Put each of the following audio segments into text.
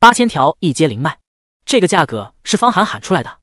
八千条一阶灵脉，这个价格是方寒喊出来的。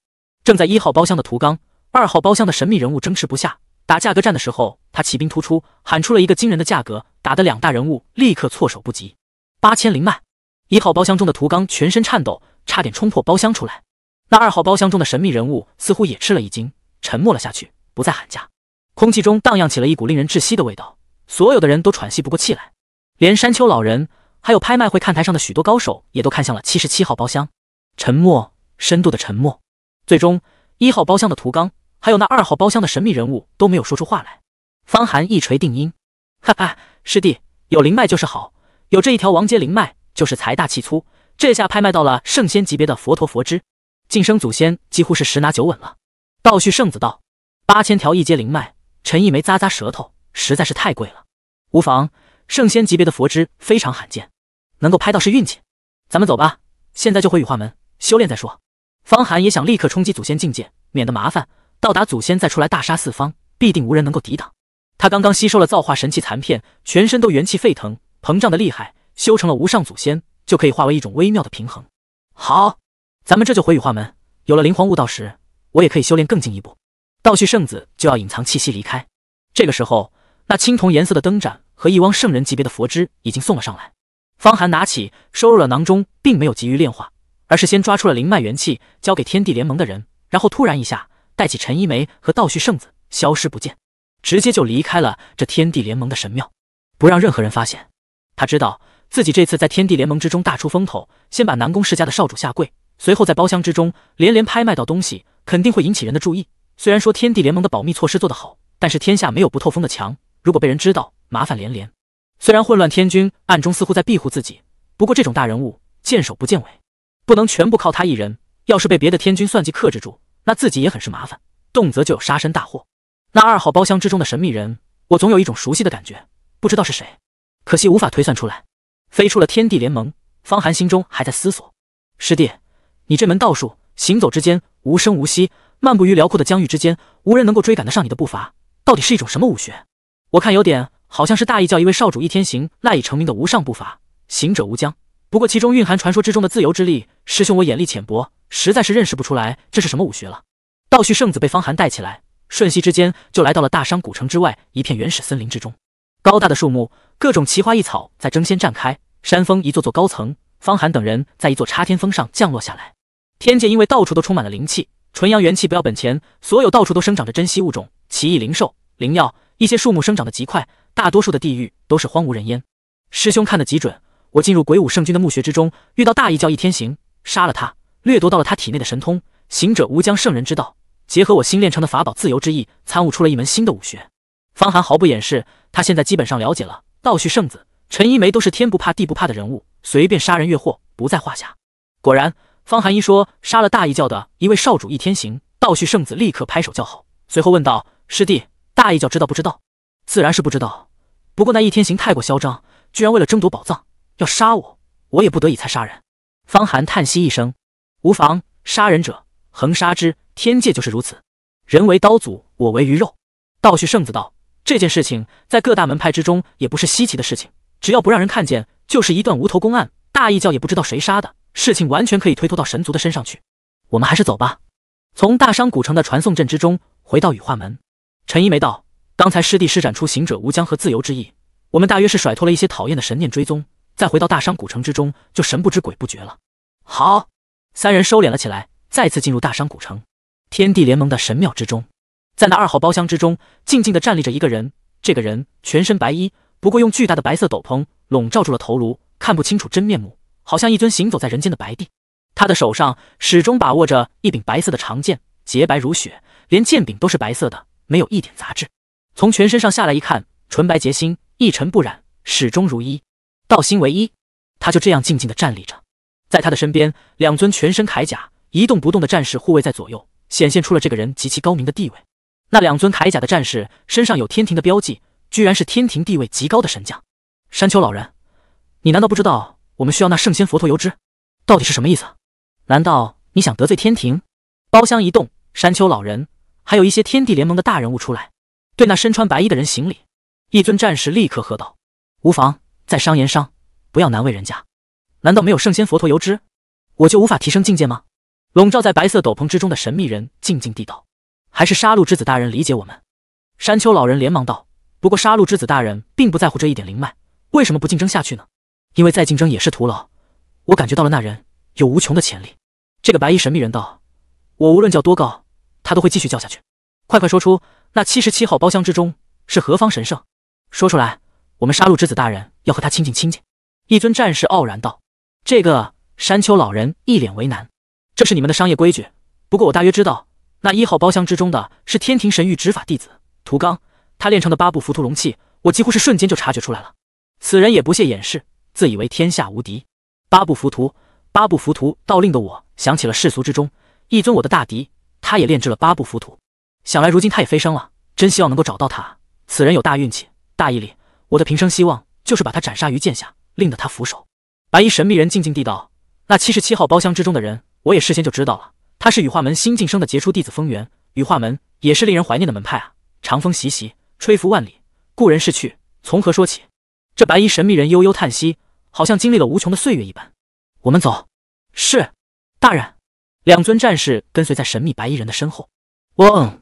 正在一号包厢的屠刚，二号包厢的神秘人物争持不下，打价格战的时候，他骑兵突出，喊出了一个惊人的价格，打得两大人物立刻措手不及。八千灵脉！一号包厢中的屠刚全身颤抖，差点冲破包厢出来。那二号包厢中的神秘人物似乎也吃了一惊，沉默了下去，不再喊价。空气中荡漾起了一股令人窒息的味道，所有的人都喘息不过气来，连山丘老人。还有拍卖会看台上的许多高手也都看向了七十七号包厢，沉默，深度的沉默。最终，一号包厢的涂刚，还有那二号包厢的神秘人物都没有说出话来。方寒一锤定音，哈哈，师弟有灵脉就是好，有这一条王阶灵脉就是财大气粗。这下拍卖到了圣仙级别的佛陀佛之，晋升祖先几乎是十拿九稳了。道续圣子道，八千条一阶灵脉。陈一梅咂咂舌头，实在是太贵了。无妨，圣仙级别的佛之非常罕见。能够拍到是运气，咱们走吧，现在就回羽化门修炼再说。方寒也想立刻冲击祖先境界，免得麻烦，到达祖先再出来大杀四方，必定无人能够抵挡。他刚刚吸收了造化神器残片，全身都元气沸腾，膨胀的厉害。修成了无上祖先，就可以化为一种微妙的平衡。好，咱们这就回羽化门，有了灵皇悟道时，我也可以修炼更进一步。道续圣子就要隐藏气息离开，这个时候，那青铜颜色的灯盏和一汪圣人级别的佛汁已经送了上来。方寒拿起，收入了囊中，并没有急于炼化，而是先抓出了灵脉元气，交给天地联盟的人，然后突然一下带起陈一梅和道旭圣子，消失不见，直接就离开了这天地联盟的神庙，不让任何人发现。他知道自己这次在天地联盟之中大出风头，先把南宫世家的少主下跪，随后在包厢之中连连拍卖到东西，肯定会引起人的注意。虽然说天地联盟的保密措施做得好，但是天下没有不透风的墙，如果被人知道，麻烦连连。虽然混乱天君暗中似乎在庇护自己，不过这种大人物见首不见尾，不能全部靠他一人。要是被别的天君算计克制住，那自己也很是麻烦，动则就有杀身大祸。那二号包厢之中的神秘人，我总有一种熟悉的感觉，不知道是谁，可惜无法推算出来。飞出了天地联盟，方寒心中还在思索：师弟，你这门道术行走之间无声无息，漫步于辽阔的疆域之间，无人能够追赶得上你的步伐，到底是一种什么武学？我看有点。好像是大义教一位少主易天行赖以成名的无上步伐，行者无疆。不过其中蕴含传说之中的自由之力，师兄我眼力浅薄，实在是认识不出来这是什么武学了。道旭圣子被方寒带起来，瞬息之间就来到了大商古城之外一片原始森林之中。高大的树木，各种奇花异草在争先绽开。山峰一座座高层，方寒等人在一座插天峰上降落下来。天界因为到处都充满了灵气，纯阳元气不要本钱，所有到处都生长着珍稀物种、奇异灵兽、灵药。一些树木生长的极快。大多数的地狱都是荒无人烟。师兄看得极准，我进入鬼武圣君的墓穴之中，遇到大义教易天行，杀了他，掠夺到了他体内的神通。行者无疆圣人之道，结合我新练成的法宝自由之翼，参悟出了一门新的武学。方寒毫不掩饰，他现在基本上了解了。道续圣子陈一梅都是天不怕地不怕的人物，随便杀人越货不在话下。果然，方寒一说杀了大义教的一位少主易天行，道续圣子立刻拍手叫好，随后问道：“师弟，大义教知道不知道？”自然是不知道，不过那易天行太过嚣张，居然为了争夺宝藏要杀我，我也不得已才杀人。方寒叹息一声，无妨，杀人者横杀之，天界就是如此，人为刀俎，我为鱼肉。道旭圣子道，这件事情在各大门派之中也不是稀奇的事情，只要不让人看见，就是一段无头公案。大义教也不知道谁杀的，事情完全可以推脱到神族的身上去。我们还是走吧。从大商古城的传送阵之中回到羽化门，陈一梅道。刚才师弟施展出行者无疆和自由之意，我们大约是甩脱了一些讨厌的神念追踪，再回到大商古城之中，就神不知鬼不觉了。好，三人收敛了起来，再次进入大商古城天地联盟的神庙之中，在那二号包厢之中，静静的站立着一个人。这个人全身白衣，不过用巨大的白色斗篷笼罩住了头颅，看不清楚真面目，好像一尊行走在人间的白帝。他的手上始终把握着一柄白色的长剑，洁白如雪，连剑柄都是白色的，没有一点杂质。从全身上下来一看，纯白洁心，一尘不染，始终如一，道心唯一。他就这样静静的站立着，在他的身边，两尊全身铠甲、一动不动的战士护卫在左右，显现出了这个人极其高明的地位。那两尊铠甲的战士身上有天庭的标记，居然是天庭地位极高的神将。山丘老人，你难道不知道我们需要那圣仙佛陀油脂？到底是什么意思？难道你想得罪天庭？包厢一动，山丘老人还有一些天地联盟的大人物出来。对那身穿白衣的人行礼，一尊战士立刻喝道：“无妨，在商言商，不要难为人家。”难道没有圣仙佛陀游之，我就无法提升境界吗？笼罩在白色斗篷之中的神秘人静静地道：“还是杀戮之子大人理解我们。”山丘老人连忙道：“不过杀戮之子大人并不在乎这一点灵脉，为什么不竞争下去呢？”因为再竞争也是徒劳。我感觉到了那人有无穷的潜力。这个白衣神秘人道：“我无论叫多高，他都会继续叫下去。”快快说出那七十七号包厢之中是何方神圣！说出来，我们杀戮之子大人要和他亲近亲近。一尊战士傲然道：“这个山丘老人一脸为难。这是你们的商业规矩。不过我大约知道，那一号包厢之中的是天庭神域执法弟子屠刚。他炼成的八部浮屠容器，我几乎是瞬间就察觉出来了。此人也不屑掩饰，自以为天下无敌。八部浮屠，八部浮屠倒令的，我想起了世俗之中一尊我的大敌，他也炼制了八部浮屠。”想来如今他也飞升了，真希望能够找到他。此人有大运气、大毅力，我的平生希望就是把他斩杀于剑下，令得他俯首。白衣神秘人静静地道：“那七十七号包厢之中的人，我也事先就知道了，他是羽化门新晋升的杰出弟子风源。羽化门也是令人怀念的门派啊。长风习习，吹拂万里，故人逝去，从何说起？”这白衣神秘人悠悠叹息，好像经历了无穷的岁月一般。我们走。是，大人。两尊战士跟随在神秘白衣人的身后。嗡。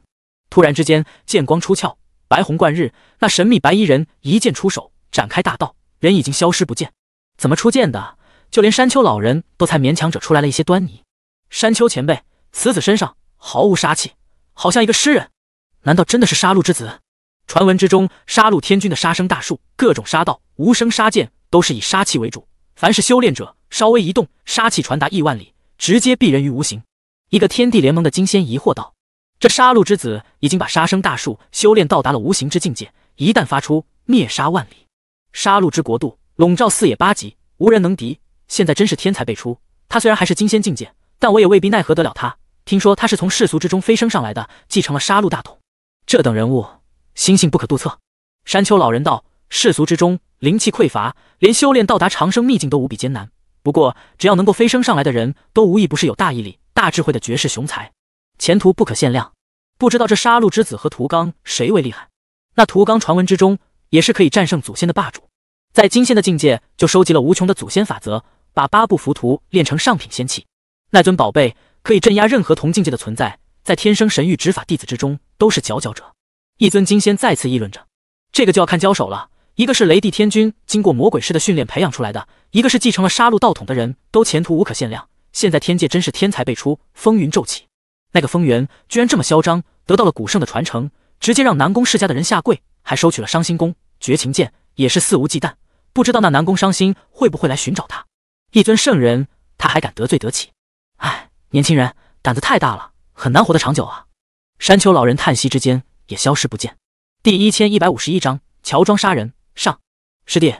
突然之间，剑光出鞘，白虹贯日。那神秘白衣人一剑出手，展开大道，人已经消失不见。怎么出剑的？就连山丘老人都才勉强着出来了一些端倪。山丘前辈，此子身上毫无杀气，好像一个诗人。难道真的是杀戮之子？传闻之中，杀戮天君的杀生大术，各种杀道、无声杀剑，都是以杀气为主。凡是修炼者稍微一动，杀气传达亿万里，直接避人于无形。一个天地联盟的金仙疑惑道。这杀戮之子已经把杀生大术修炼到达了无形之境界，一旦发出，灭杀万里。杀戮之国度笼罩四野八极，无人能敌。现在真是天才辈出。他虽然还是金仙境界，但我也未必奈何得了他。听说他是从世俗之中飞升上来的，继承了杀戮大统。这等人物，心性不可度测。山丘老人道：世俗之中灵气匮乏，连修炼到达长生秘境都无比艰难。不过，只要能够飞升上来的人都无一不是有大毅力、大智慧的绝世雄才，前途不可限量。不知道这杀戮之子和屠刚谁为厉害？那屠刚传闻之中也是可以战胜祖先的霸主，在金仙的境界就收集了无穷的祖先法则，把八部浮屠炼成上品仙器，那尊宝贝可以镇压任何同境界的存在，在天生神域执法弟子之中都是佼佼者。一尊金仙再次议论着，这个就要看交手了。一个是雷帝天君经过魔鬼式的训练培养出来的，一个是继承了杀戮道统的人，都前途无可限量。现在天界真是天才辈出，风云骤起。那个风元居然这么嚣张，得到了古圣的传承，直接让南宫世家的人下跪，还收取了伤心弓、绝情剑，也是肆无忌惮。不知道那南宫伤心会不会来寻找他。一尊圣人，他还敢得罪得起？唉，年轻人胆子太大了，很难活得长久啊！山丘老人叹息之间，也消失不见。第一千一百五十一章乔装杀人上。师弟，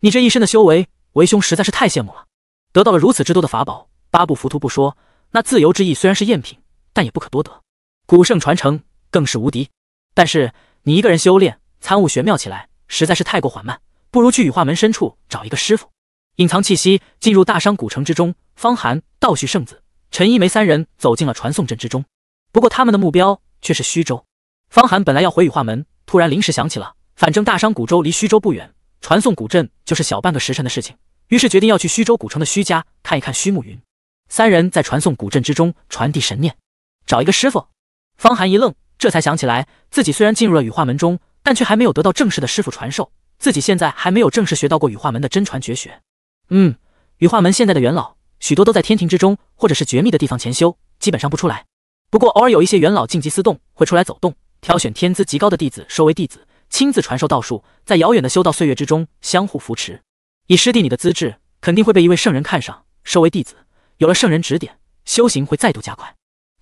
你这一身的修为，为兄实在是太羡慕了。得到了如此之多的法宝，八部浮屠不说，那自由之翼虽然是赝品。但也不可多得，古圣传承更是无敌。但是你一个人修炼参悟玄妙起来，实在是太过缓慢，不如去羽化门深处找一个师傅，隐藏气息进入大商古城之中。方寒、道旭圣子、陈一梅三人走进了传送阵之中，不过他们的目标却是虚州。方寒本来要回羽化门，突然临时想起了，反正大商古州离虚州不远，传送古镇就是小半个时辰的事情，于是决定要去虚州古城的虚家看一看虚暮云。三人在传送古镇之中传递神念。找一个师傅，方寒一愣，这才想起来自己虽然进入了羽化门中，但却还没有得到正式的师傅传授，自己现在还没有正式学到过羽化门的真传绝学。嗯，羽化门现在的元老许多都在天庭之中，或者是绝密的地方潜修，基本上不出来。不过偶尔有一些元老晋级私动，会出来走动，挑选天资极高的弟子收为弟子，亲自传授道术，在遥远的修道岁月之中相互扶持。以师弟你的资质，肯定会被一位圣人看上，收为弟子，有了圣人指点，修行会再度加快。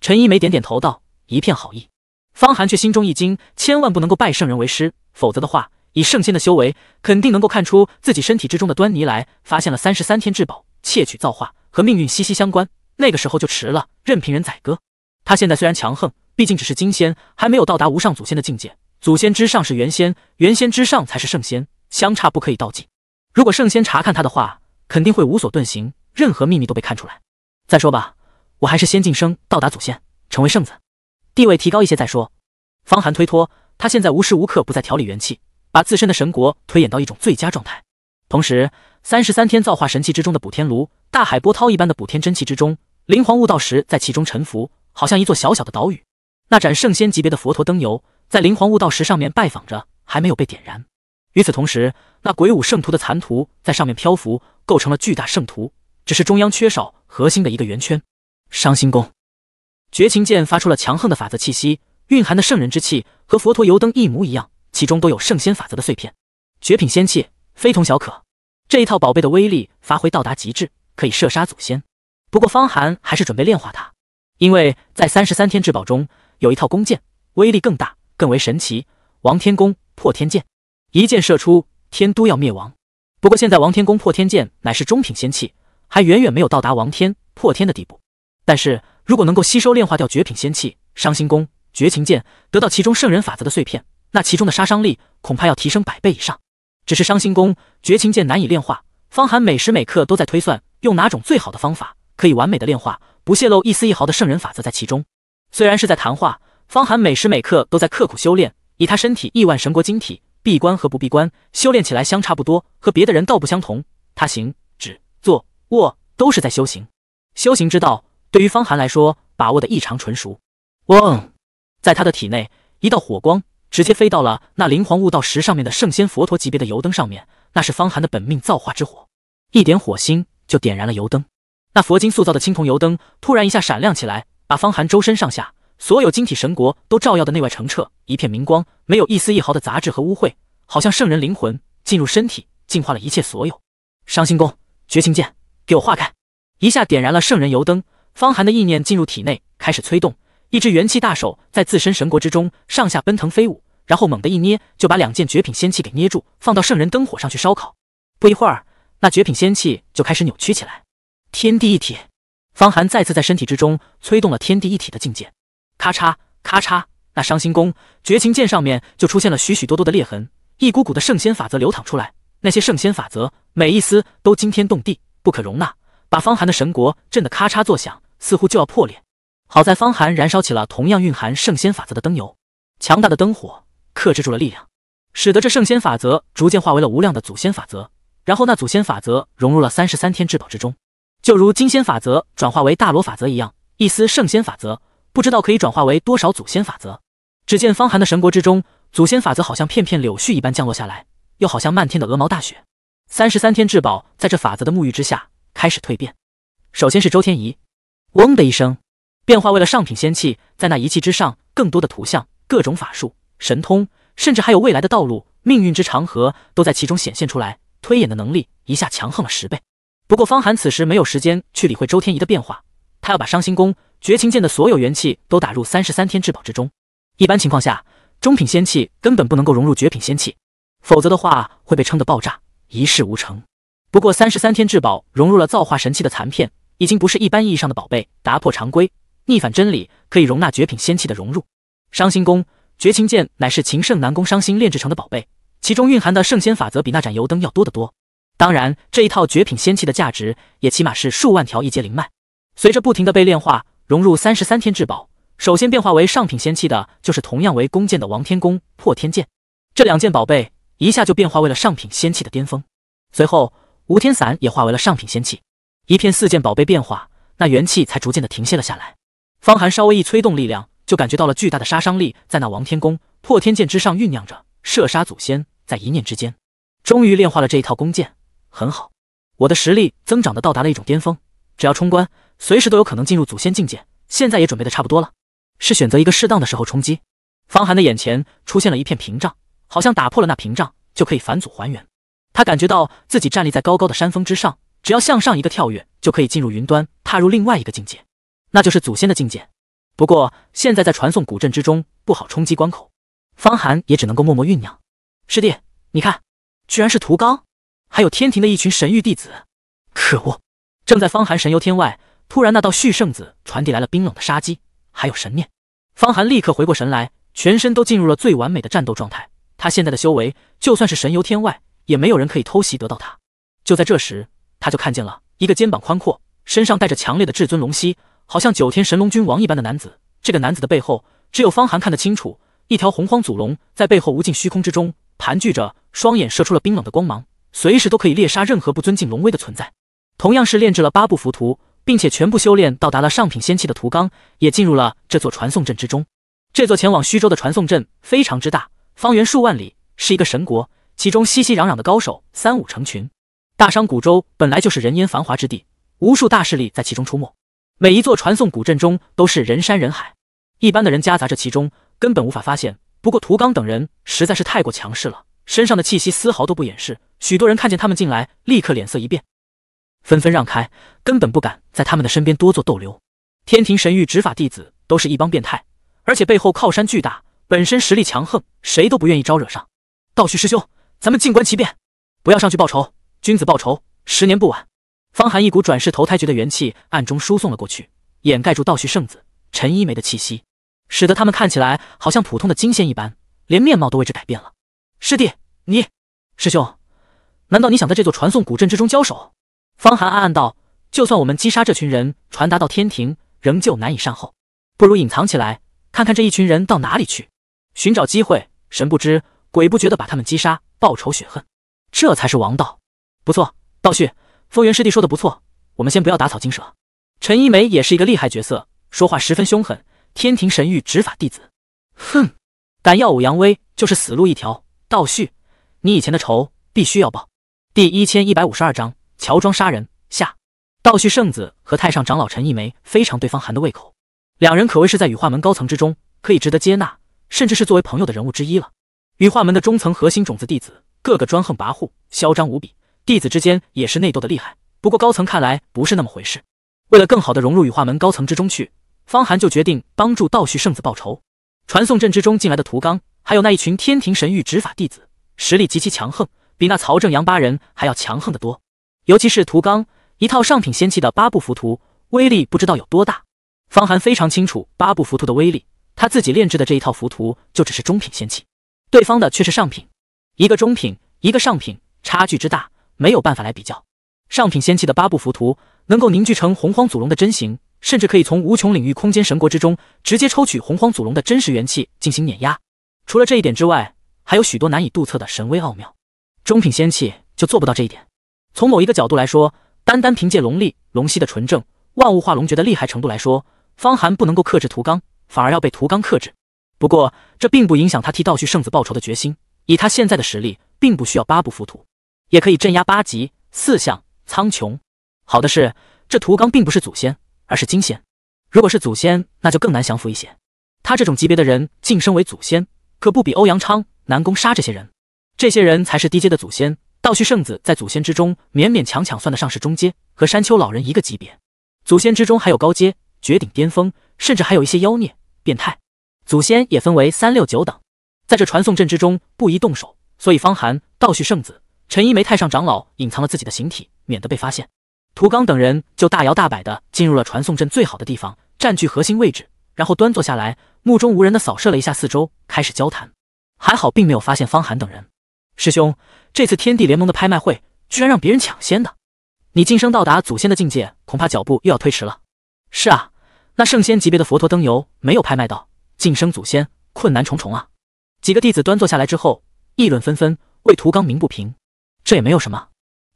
陈一梅点点头道：“一片好意。”方寒却心中一惊，千万不能够拜圣人为师，否则的话，以圣仙的修为，肯定能够看出自己身体之中的端倪来。发现了三十三天至宝，窃取造化和命运息息相关，那个时候就迟了，任凭人宰割。他现在虽然强横，毕竟只是金仙，还没有到达无上祖先的境界。祖先之上是元仙，元仙之上才是圣仙，相差不可以道尽。如果圣仙查看他的话，肯定会无所遁形，任何秘密都被看出来。再说吧。我还是先晋升到达祖先，成为圣子，地位提高一些再说。方寒推脱，他现在无时无刻不在调理元气，把自身的神国推演到一种最佳状态。同时，三十三天造化神器之中的补天炉，大海波涛一般的补天真气之中，灵皇悟道石在其中沉浮，好像一座小小的岛屿。那盏圣仙级别的佛陀灯油在灵皇悟道石上面拜访着，还没有被点燃。与此同时，那鬼武圣徒的残图在上面漂浮，构成了巨大圣图，只是中央缺少核心的一个圆圈。伤心弓，绝情剑发出了强横的法则气息，蕴含的圣人之气和佛陀油灯一模一样，其中都有圣仙法则的碎片，绝品仙器，非同小可。这一套宝贝的威力发挥到达极致，可以射杀祖先。不过方寒还是准备炼化它，因为在三十三天至宝中有一套弓箭，威力更大，更为神奇。王天宫破天剑，一箭射出，天都要灭亡。不过现在王天宫破天剑乃是中品仙器，还远远没有到达王天破天的地步。但是如果能够吸收炼化掉绝品仙器伤心弓、绝情剑，得到其中圣人法则的碎片，那其中的杀伤力恐怕要提升百倍以上。只是伤心弓、绝情剑难以炼化，方寒每时每刻都在推算，用哪种最好的方法可以完美的炼化，不泄露一丝一毫的圣人法则在其中。虽然是在谈话，方寒每时每刻都在刻苦修炼。以他身体亿万神国晶体，闭关和不闭关修炼起来相差不多，和别的人道不相同。他行、止、坐、卧都是在修行，修行之道。对于方寒来说，把握的异常纯熟。嗡，在他的体内，一道火光直接飞到了那灵皇悟道石上面的圣仙佛陀级别的油灯上面。那是方寒的本命造化之火，一点火星就点燃了油灯。那佛经塑造的青铜油灯突然一下闪亮起来，把方寒周身上下所有晶体神国都照耀的内外澄澈，一片明光，没有一丝一毫的杂质和污秽，好像圣人灵魂进入身体，净化了一切所有。伤心功，绝情剑，给我化开！一下点燃了圣人油灯。方寒的意念进入体内，开始催动一只元气大手，在自身神国之中上下奔腾飞舞，然后猛地一捏，就把两件绝品仙器给捏住，放到圣人灯火上去烧烤。不一会儿，那绝品仙器就开始扭曲起来。天地一体，方寒再次在身体之中催动了天地一体的境界。咔嚓咔嚓，那伤心弓、绝情剑上面就出现了许许多多的裂痕，一股股的圣仙法则流淌出来。那些圣仙法则，每一丝都惊天动地，不可容纳。把方寒的神国震得咔嚓作响，似乎就要破裂。好在方寒燃烧起了同样蕴含圣仙法则的灯油，强大的灯火克制住了力量，使得这圣仙法则逐渐化为了无量的祖先法则。然后那祖先法则融入了三十三天至宝之中，就如金仙法则转化为大罗法则一样，一丝圣仙法则不知道可以转化为多少祖先法则。只见方寒的神国之中，祖先法则好像片片柳絮一般降落下来，又好像漫天的鹅毛大雪。三十三天至宝在这法则的沐浴之下。开始蜕变，首先是周天仪，嗡的一声，变化为了上品仙器，在那仪器之上，更多的图像、各种法术、神通，甚至还有未来的道路、命运之长河，都在其中显现出来，推演的能力一下强横了十倍。不过方寒此时没有时间去理会周天仪的变化，他要把伤心宫、绝情剑的所有元气都打入三十三天至宝之中。一般情况下，中品仙器根本不能够融入绝品仙器，否则的话会被撑得爆炸，一事无成。不过，三十三天至宝融入了造化神器的残片，已经不是一般意义上的宝贝，打破常规，逆反真理，可以容纳绝品仙器的融入。伤心弓、绝情剑乃是情圣南宫伤心炼制成的宝贝，其中蕴含的圣仙法则比那盏油灯要多得多。当然，这一套绝品仙器的价值也起码是数万条一阶灵脉。随着不停的被炼化融入三十三天至宝，首先变化为上品仙器的就是同样为弓箭的王天弓破天剑，这两件宝贝一下就变化为了上品仙器的巅峰，随后。无天伞也化为了上品仙器，一片四件宝贝变化，那元气才逐渐的停歇了下来。方寒稍微一催动力量，就感觉到了巨大的杀伤力在那王天宫破天剑之上酝酿着，射杀祖先，在一念之间，终于炼化了这一套弓箭，很好，我的实力增长的到达了一种巅峰，只要冲关，随时都有可能进入祖先境界。现在也准备的差不多了，是选择一个适当的时候冲击。方寒的眼前出现了一片屏障，好像打破了那屏障，就可以返祖还原。他感觉到自己站立在高高的山峰之上，只要向上一个跳跃，就可以进入云端，踏入另外一个境界，那就是祖先的境界。不过现在在传送古镇之中，不好冲击关口，方寒也只能够默默酝酿。师弟，你看，居然是屠刚，还有天庭的一群神域弟子。可恶！正在方寒神游天外，突然那道续圣子传递来了冰冷的杀机，还有神念。方寒立刻回过神来，全身都进入了最完美的战斗状态。他现在的修为，就算是神游天外。也没有人可以偷袭得到他。就在这时，他就看见了一个肩膀宽阔、身上带着强烈的至尊龙息，好像九天神龙君王一般的男子。这个男子的背后，只有方寒看得清楚，一条洪荒祖龙在背后无尽虚空之中盘踞着，双眼射出了冰冷的光芒，随时都可以猎杀任何不尊敬龙威的存在。同样是炼制了八部浮屠，并且全部修炼到达了上品仙器的屠刚，也进入了这座传送阵之中。这座前往虚州的传送阵非常之大，方圆数万里，是一个神国。其中熙熙攘攘的高手三五成群，大商古州本来就是人烟繁华之地，无数大势力在其中出没，每一座传送古镇中都是人山人海，一般的人夹杂着其中根本无法发现。不过屠刚等人实在是太过强势了，身上的气息丝毫都不掩饰，许多人看见他们进来，立刻脸色一变，纷纷让开，根本不敢在他们的身边多做逗留。天庭神域执法弟子都是一帮变态，而且背后靠山巨大，本身实力强横，谁都不愿意招惹上。道旭师兄。咱们静观其变，不要上去报仇。君子报仇，十年不晚。方寒一股转世投胎诀的元气暗中输送了过去，掩盖住道续圣子陈一梅的气息，使得他们看起来好像普通的金仙一般，连面貌都为之改变了。师弟，你师兄，难道你想在这座传送古镇之中交手？方寒暗暗道：就算我们击杀这群人，传达到天庭，仍旧难以善后。不如隐藏起来，看看这一群人到哪里去，寻找机会，神不知鬼不觉的把他们击杀。报仇雪恨，这才是王道。不错，道旭，风元师弟说的不错，我们先不要打草惊蛇。陈一梅也是一个厉害角色，说话十分凶狠，天庭神域执法弟子。哼，敢耀武扬威，就是死路一条。道旭，你以前的仇必须要报。第一千一百五十二章乔装杀人下。道旭圣子和太上长老陈一梅非常对方寒的胃口，两人可谓是在羽化门高层之中可以值得接纳，甚至是作为朋友的人物之一了。羽化门的中层核心种子弟子，个个专横跋扈，嚣张无比。弟子之间也是内斗的厉害。不过高层看来不是那么回事。为了更好的融入羽化门高层之中去，方寒就决定帮助道虚圣子报仇。传送阵之中进来的屠刚，还有那一群天庭神域执法弟子，实力极其强横，比那曹正阳八人还要强横得多。尤其是屠刚，一套上品仙器的八部浮屠，威力不知道有多大。方寒非常清楚八部浮屠的威力，他自己炼制的这一套浮屠就只是中品仙器。对方的却是上品，一个中品，一个上品，差距之大，没有办法来比较。上品仙器的八部浮屠能够凝聚成洪荒祖龙的真形，甚至可以从无穷领域空间神国之中直接抽取洪荒祖龙的真实元气进行碾压。除了这一点之外，还有许多难以度测的神威奥妙。中品仙器就做不到这一点。从某一个角度来说，单单凭借龙力、龙息的纯正、万物化龙诀的厉害程度来说，方寒不能够克制屠刚，反而要被屠刚克制。不过，这并不影响他替道旭圣子报仇的决心。以他现在的实力，并不需要八部浮屠，也可以镇压八极四象苍穹。好的是，这屠刚并不是祖先，而是金仙。如果是祖先，那就更难降服一些。他这种级别的人晋升为祖先，可不比欧阳昌、南宫杀这些人。这些人才是低阶的祖先。道旭圣子在祖先之中勉勉强强算得上是中阶，和山丘老人一个级别。祖先之中还有高阶、绝顶巅峰，甚至还有一些妖孽、变态。祖先也分为三六九等，在这传送阵之中不宜动手，所以方寒、道旭圣子、陈一梅、太上长老隐藏了自己的形体，免得被发现。屠刚等人就大摇大摆的进入了传送阵最好的地方，占据核心位置，然后端坐下来，目中无人的扫射了一下四周，开始交谈。还好并没有发现方寒等人。师兄，这次天地联盟的拍卖会居然让别人抢先的，你晋升到达祖先的境界，恐怕脚步又要推迟了。是啊，那圣仙级别的佛陀灯油没有拍卖到。晋升祖先困难重重啊！几个弟子端坐下来之后，议论纷纷，为屠刚鸣不平。这也没有什么。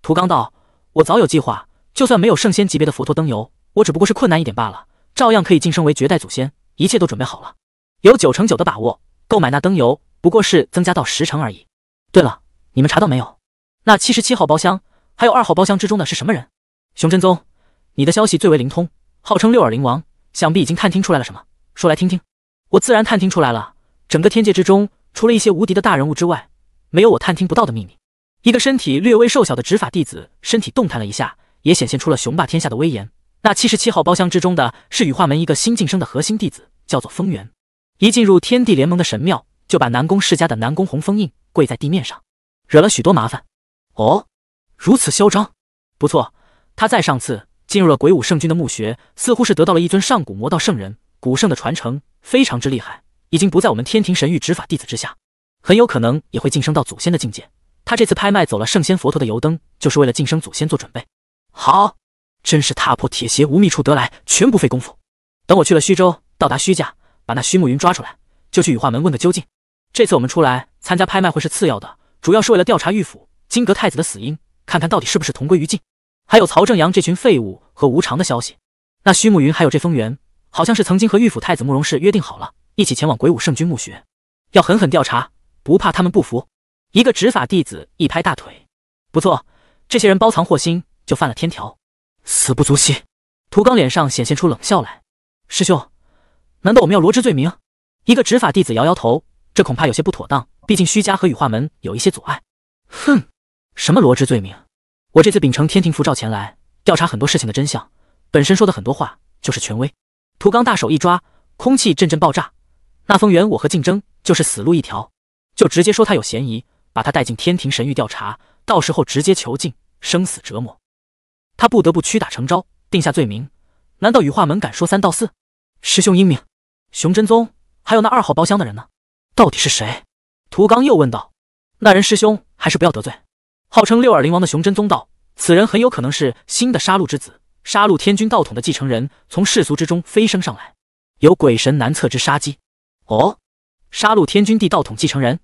屠刚道：“我早有计划，就算没有圣仙级别的佛陀灯油，我只不过是困难一点罢了，照样可以晋升为绝代祖先。一切都准备好了，有九成九的把握。购买那灯油不过是增加到十成而已。对了，你们查到没有？那七十七号包厢还有二号包厢之中的是什么人？熊真宗，你的消息最为灵通，号称六耳灵王，想必已经探听出来了什么，说来听听。”我自然探听出来了，整个天界之中，除了一些无敌的大人物之外，没有我探听不到的秘密。一个身体略微瘦小的执法弟子，身体动弹了一下，也显现出了雄霸天下的威严。那七十七号包厢之中的是羽化门一个新晋升的核心弟子，叫做风元。一进入天地联盟的神庙，就把南宫世家的南宫红封印跪在地面上，惹了许多麻烦。哦，如此嚣张，不错。他再上次进入了鬼武圣君的墓穴，似乎是得到了一尊上古魔道圣人。古圣的传承非常之厉害，已经不在我们天庭神域执法弟子之下，很有可能也会晋升到祖先的境界。他这次拍卖走了圣仙佛陀的油灯，就是为了晋升祖先做准备。好，真是踏破铁鞋无觅处，得来全不费工夫。等我去了虚州，到达虚家，把那须慕云抓出来，就去羽化门问个究竟。这次我们出来参加拍卖会是次要的，主要是为了调查玉府金阁太子的死因，看看到底是不是同归于尽，还有曹正阳这群废物和无常的消息。那须慕云还有这封缘。好像是曾经和玉府太子慕容氏约定好了，一起前往鬼武圣君墓穴，要狠狠调查，不怕他们不服。一个执法弟子一拍大腿：“不错，这些人包藏祸心，就犯了天条，死不足惜。”屠刚脸上显现出冷笑来：“师兄，难道我们要罗织罪名？”一个执法弟子摇摇头：“这恐怕有些不妥当，毕竟虚家和羽化门有一些阻碍。”“哼，什么罗织罪名？我这次秉承天庭符召前来，调查很多事情的真相，本身说的很多话就是权威。”屠刚大手一抓，空气阵阵爆炸。那封原我和竞争就是死路一条，就直接说他有嫌疑，把他带进天庭神域调查，到时候直接囚禁，生死折磨。他不得不屈打成招，定下罪名。难道羽化门敢说三道四？师兄英明。熊真宗，还有那二号包厢的人呢？到底是谁？屠刚又问道。那人师兄还是不要得罪。号称六耳灵王的熊真宗道，此人很有可能是新的杀戮之子。杀戮天君道统的继承人从世俗之中飞升上来，有鬼神难测之杀机。哦，杀戮天君地道统继承人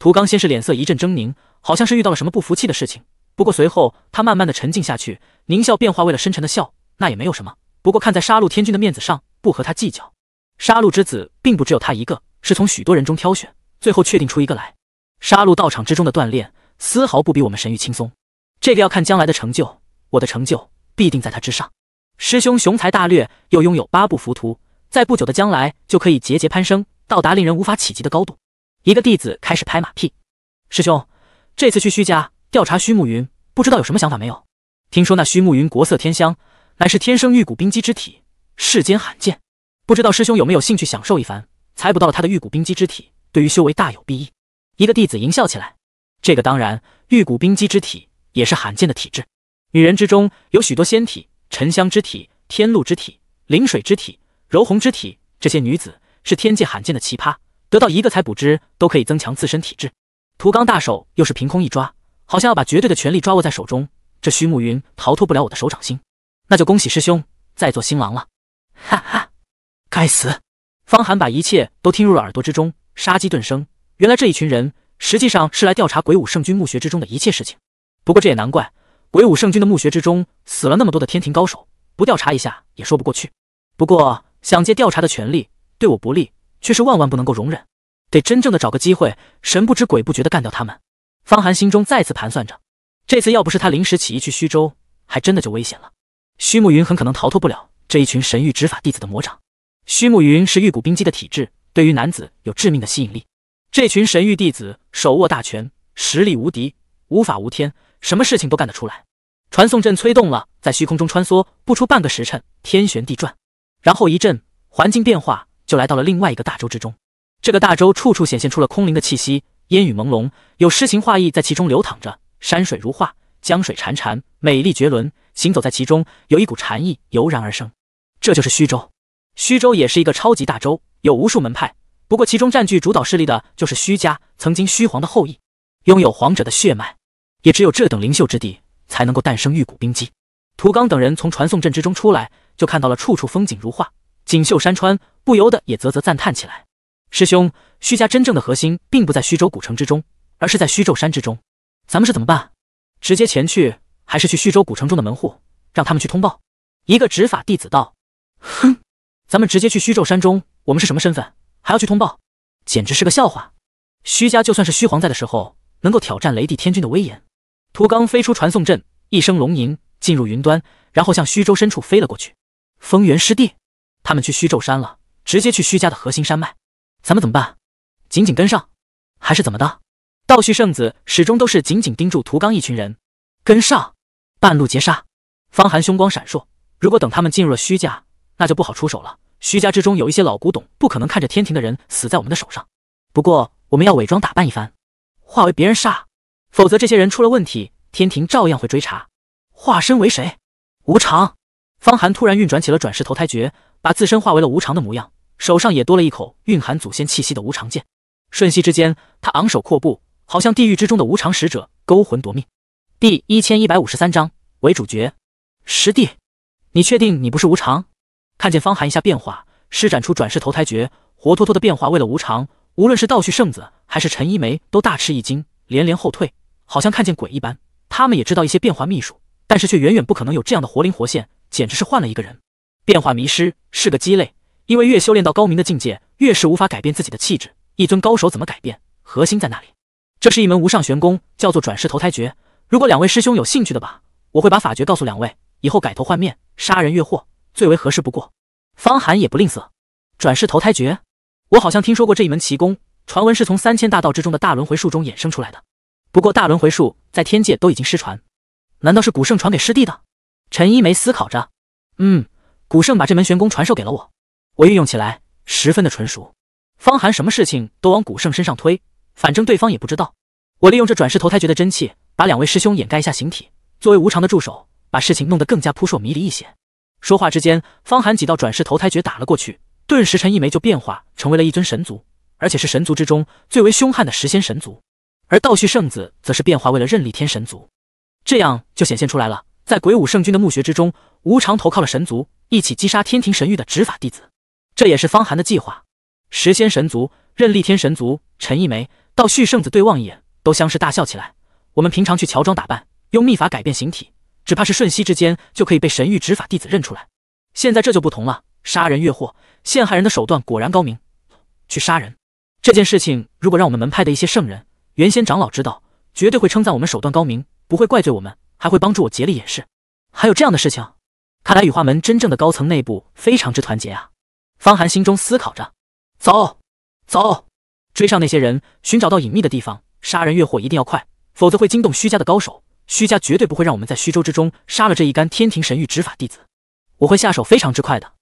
屠刚先是脸色一阵狰狞，好像是遇到了什么不服气的事情。不过随后他慢慢的沉静下去，狞笑变化为了深沉的笑。那也没有什么，不过看在杀戮天君的面子上，不和他计较。杀戮之子并不只有他一个，是从许多人中挑选，最后确定出一个来。杀戮道场之中的锻炼丝毫不比我们神域轻松，这个要看将来的成就。我的成就。必定在他之上。师兄雄才大略，又拥有八部浮屠，在不久的将来就可以节节攀升，到达令人无法企及的高度。一个弟子开始拍马屁：“师兄，这次去虚家调查虚慕云，不知道有什么想法没有？听说那虚慕云国色天香，乃是天生玉骨冰肌之体，世间罕见。不知道师兄有没有兴趣享受一番？猜不到了他的玉骨冰肌之体，对于修为大有裨益。”一个弟子淫笑起来：“这个当然，玉骨冰肌之体也是罕见的体质。”女人之中有许多仙体，沉香之体、天禄之体、灵水之体、柔红之体，这些女子是天界罕见的奇葩，得到一个才补之都可以增强自身体质。屠刚大手又是凭空一抓，好像要把绝对的权力抓握在手中，这徐慕云逃脱不了我的手掌心。那就恭喜师兄再做新郎了，哈哈！该死！方寒把一切都听入了耳朵之中，杀机顿生。原来这一群人实际上是来调查鬼武圣君墓穴之中的一切事情。不过这也难怪。鬼武圣君的墓穴之中死了那么多的天庭高手，不调查一下也说不过去。不过想借调查的权利对我不利，却是万万不能够容忍。得真正的找个机会，神不知鬼不觉的干掉他们。方寒心中再次盘算着，这次要不是他临时起意去徐州，还真的就危险了。虚慕云很可能逃脱不了这一群神域执法弟子的魔掌。虚慕云是玉骨冰肌的体质，对于男子有致命的吸引力。这群神域弟子手握大权，实力无敌，无法无天。什么事情都干得出来。传送阵催动了，在虚空中穿梭，不出半个时辰，天旋地转，然后一阵环境变化，就来到了另外一个大洲之中。这个大洲处处显现出了空灵的气息，烟雨朦胧，有诗情画意在其中流淌着，山水如画，江水潺潺，美丽绝伦。行走在其中，有一股禅意油然而生。这就是虚州。虚州也是一个超级大洲，有无数门派，不过其中占据主导势力的就是虚家，曾经虚皇的后裔，拥有皇者的血脉。也只有这等灵秀之地，才能够诞生玉骨冰肌。屠刚等人从传送阵之中出来，就看到了处处风景如画、锦绣山川，不由得也啧啧赞叹起来。师兄，虚家真正的核心并不在虚州古城之中，而是在虚咒山之中。咱们是怎么办？直接前去，还是去虚州古城中的门户，让他们去通报？一个执法弟子道：“哼，咱们直接去虚咒山中。我们是什么身份，还要去通报？简直是个笑话。虚家就算是虚皇在的时候，能够挑战雷帝天君的威严。”屠刚飞出传送阵，一声龙吟进入云端，然后向虚州深处飞了过去。风元师弟，他们去虚州山了，直接去虚家的核心山脉，咱们怎么办？紧紧跟上，还是怎么的？道虚圣子始终都是紧紧盯住屠刚一群人，跟上，半路截杀。方寒凶光闪烁，如果等他们进入了虚家，那就不好出手了。虚家之中有一些老古董，不可能看着天庭的人死在我们的手上。不过我们要伪装打扮一番，化为别人杀。否则，这些人出了问题，天庭照样会追查。化身为谁？无常。方寒突然运转起了转世投胎诀，把自身化为了无常的模样，手上也多了一口蕴含祖先气息的无常剑。瞬息之间，他昂首阔步，好像地狱之中的无常使者，勾魂夺命。第一千一百五十三章为主角。师弟，你确定你不是无常？看见方寒一下变化，施展出转世投胎诀，活脱脱的变化为了无常。无论是道旭圣子还是陈一梅，都大吃一惊，连连后退。好像看见鬼一般，他们也知道一些变化秘术，但是却远远不可能有这样的活灵活现，简直是换了一个人。变化迷失是个鸡肋，因为越修炼到高明的境界，越是无法改变自己的气质。一尊高手怎么改变？核心在那里？这是一门无上玄功，叫做转世投胎诀。如果两位师兄有兴趣的吧，我会把法诀告诉两位，以后改头换面，杀人越货最为合适不过。方寒也不吝啬，转世投胎诀，我好像听说过这一门奇功，传闻是从三千大道之中的大轮回术中衍生出来的。不过大轮回术在天界都已经失传，难道是古圣传给师弟的？陈一梅思考着。嗯，古圣把这门玄功传授给了我，我运用起来十分的纯熟。方寒什么事情都往古圣身上推，反正对方也不知道。我利用这转世投胎诀的真气，把两位师兄掩盖一下形体，作为无常的助手，把事情弄得更加扑朔迷离一些。说话之间，方寒几道转世投胎诀打了过去，顿时陈一梅就变化成为了一尊神族，而且是神族之中最为凶悍的十仙神族。而道续圣子则是变化为了任立天神族，这样就显现出来了。在鬼武圣君的墓穴之中，无常投靠了神族，一起击杀天庭神域的执法弟子，这也是方寒的计划。十仙神族、任立天神族、陈一梅、道续圣子对望一眼，都相视大笑起来。我们平常去乔装打扮，用秘法改变形体，只怕是瞬息之间就可以被神域执法弟子认出来。现在这就不同了，杀人越货、陷害人的手段果然高明。去杀人这件事情，如果让我们门派的一些圣人，原先长老知道，绝对会称赞我们手段高明，不会怪罪我们，还会帮助我竭力掩饰。还有这样的事情，看来羽化门真正的高层内部非常之团结啊！方寒心中思考着，走，走，追上那些人，寻找到隐秘的地方，杀人越货一定要快，否则会惊动虚家的高手。虚家绝对不会让我们在虚州之中杀了这一干天庭神域执法弟子。我会下手非常之快的。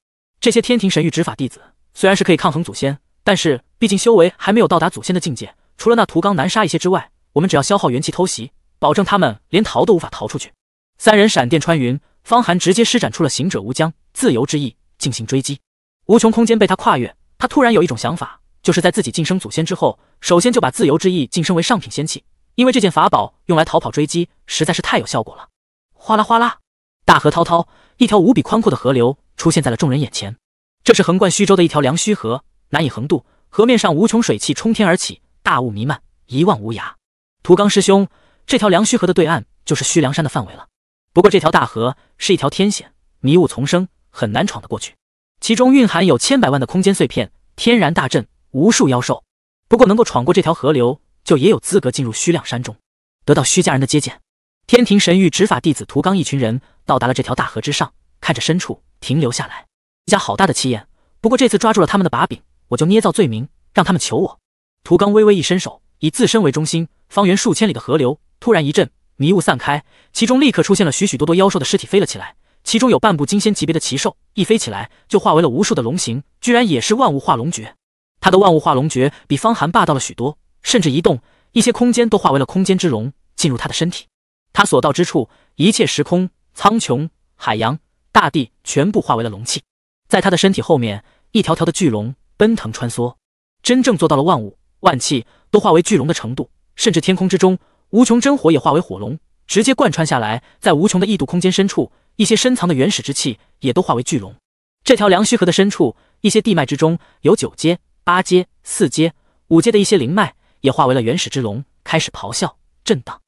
这些天庭神域执法弟子虽然是可以抗衡祖先，但是毕竟修为还没有到达祖先的境界。除了那屠刚难杀一些之外，我们只要消耗元气偷袭，保证他们连逃都无法逃出去。三人闪电穿云，方寒直接施展出了行者无疆自由之翼进行追击。无穷空间被他跨越，他突然有一种想法，就是在自己晋升祖先之后，首先就把自由之翼晋升为上品仙器，因为这件法宝用来逃跑追击实在是太有效果了。哗啦哗啦，大河滔滔，一条无比宽阔的河流出现在了众人眼前，这是横贯虚州的一条梁虚河，难以横渡。河面上无穷水汽冲天而起。大雾弥漫，一望无涯。屠刚师兄，这条梁虚河的对岸就是虚梁山的范围了。不过，这条大河是一条天险，迷雾丛生，很难闯得过去。其中蕴含有千百万的空间碎片、天然大阵、无数妖兽。不过，能够闯过这条河流，就也有资格进入虚梁山中，得到虚家人的接见。天庭神域执法弟子屠刚一群人到达了这条大河之上，看着深处，停留下来。一家好大的气焰，不过这次抓住了他们的把柄，我就捏造罪名，让他们求我。屠刚微微一伸手，以自身为中心，方圆数千里的河流突然一阵迷雾散开，其中立刻出现了许许多多妖兽的尸体飞了起来，其中有半步金仙级别的奇兽，一飞起来就化为了无数的龙形，居然也是万物化龙诀。他的万物化龙诀比方寒霸道了许多，甚至一动一些空间都化为了空间之龙，进入他的身体。他所到之处，一切时空、苍穹、海洋、大地全部化为了龙气。在他的身体后面，一条条的巨龙奔腾穿梭，真正做到了万物。万气都化为巨龙的程度，甚至天空之中无穷真火也化为火龙，直接贯穿下来。在无穷的异度空间深处，一些深藏的原始之气也都化为巨龙。这条凉虚河的深处，一些地脉之中有九阶、八阶、四阶、五阶的一些灵脉，也化为了原始之龙，开始咆哮震荡。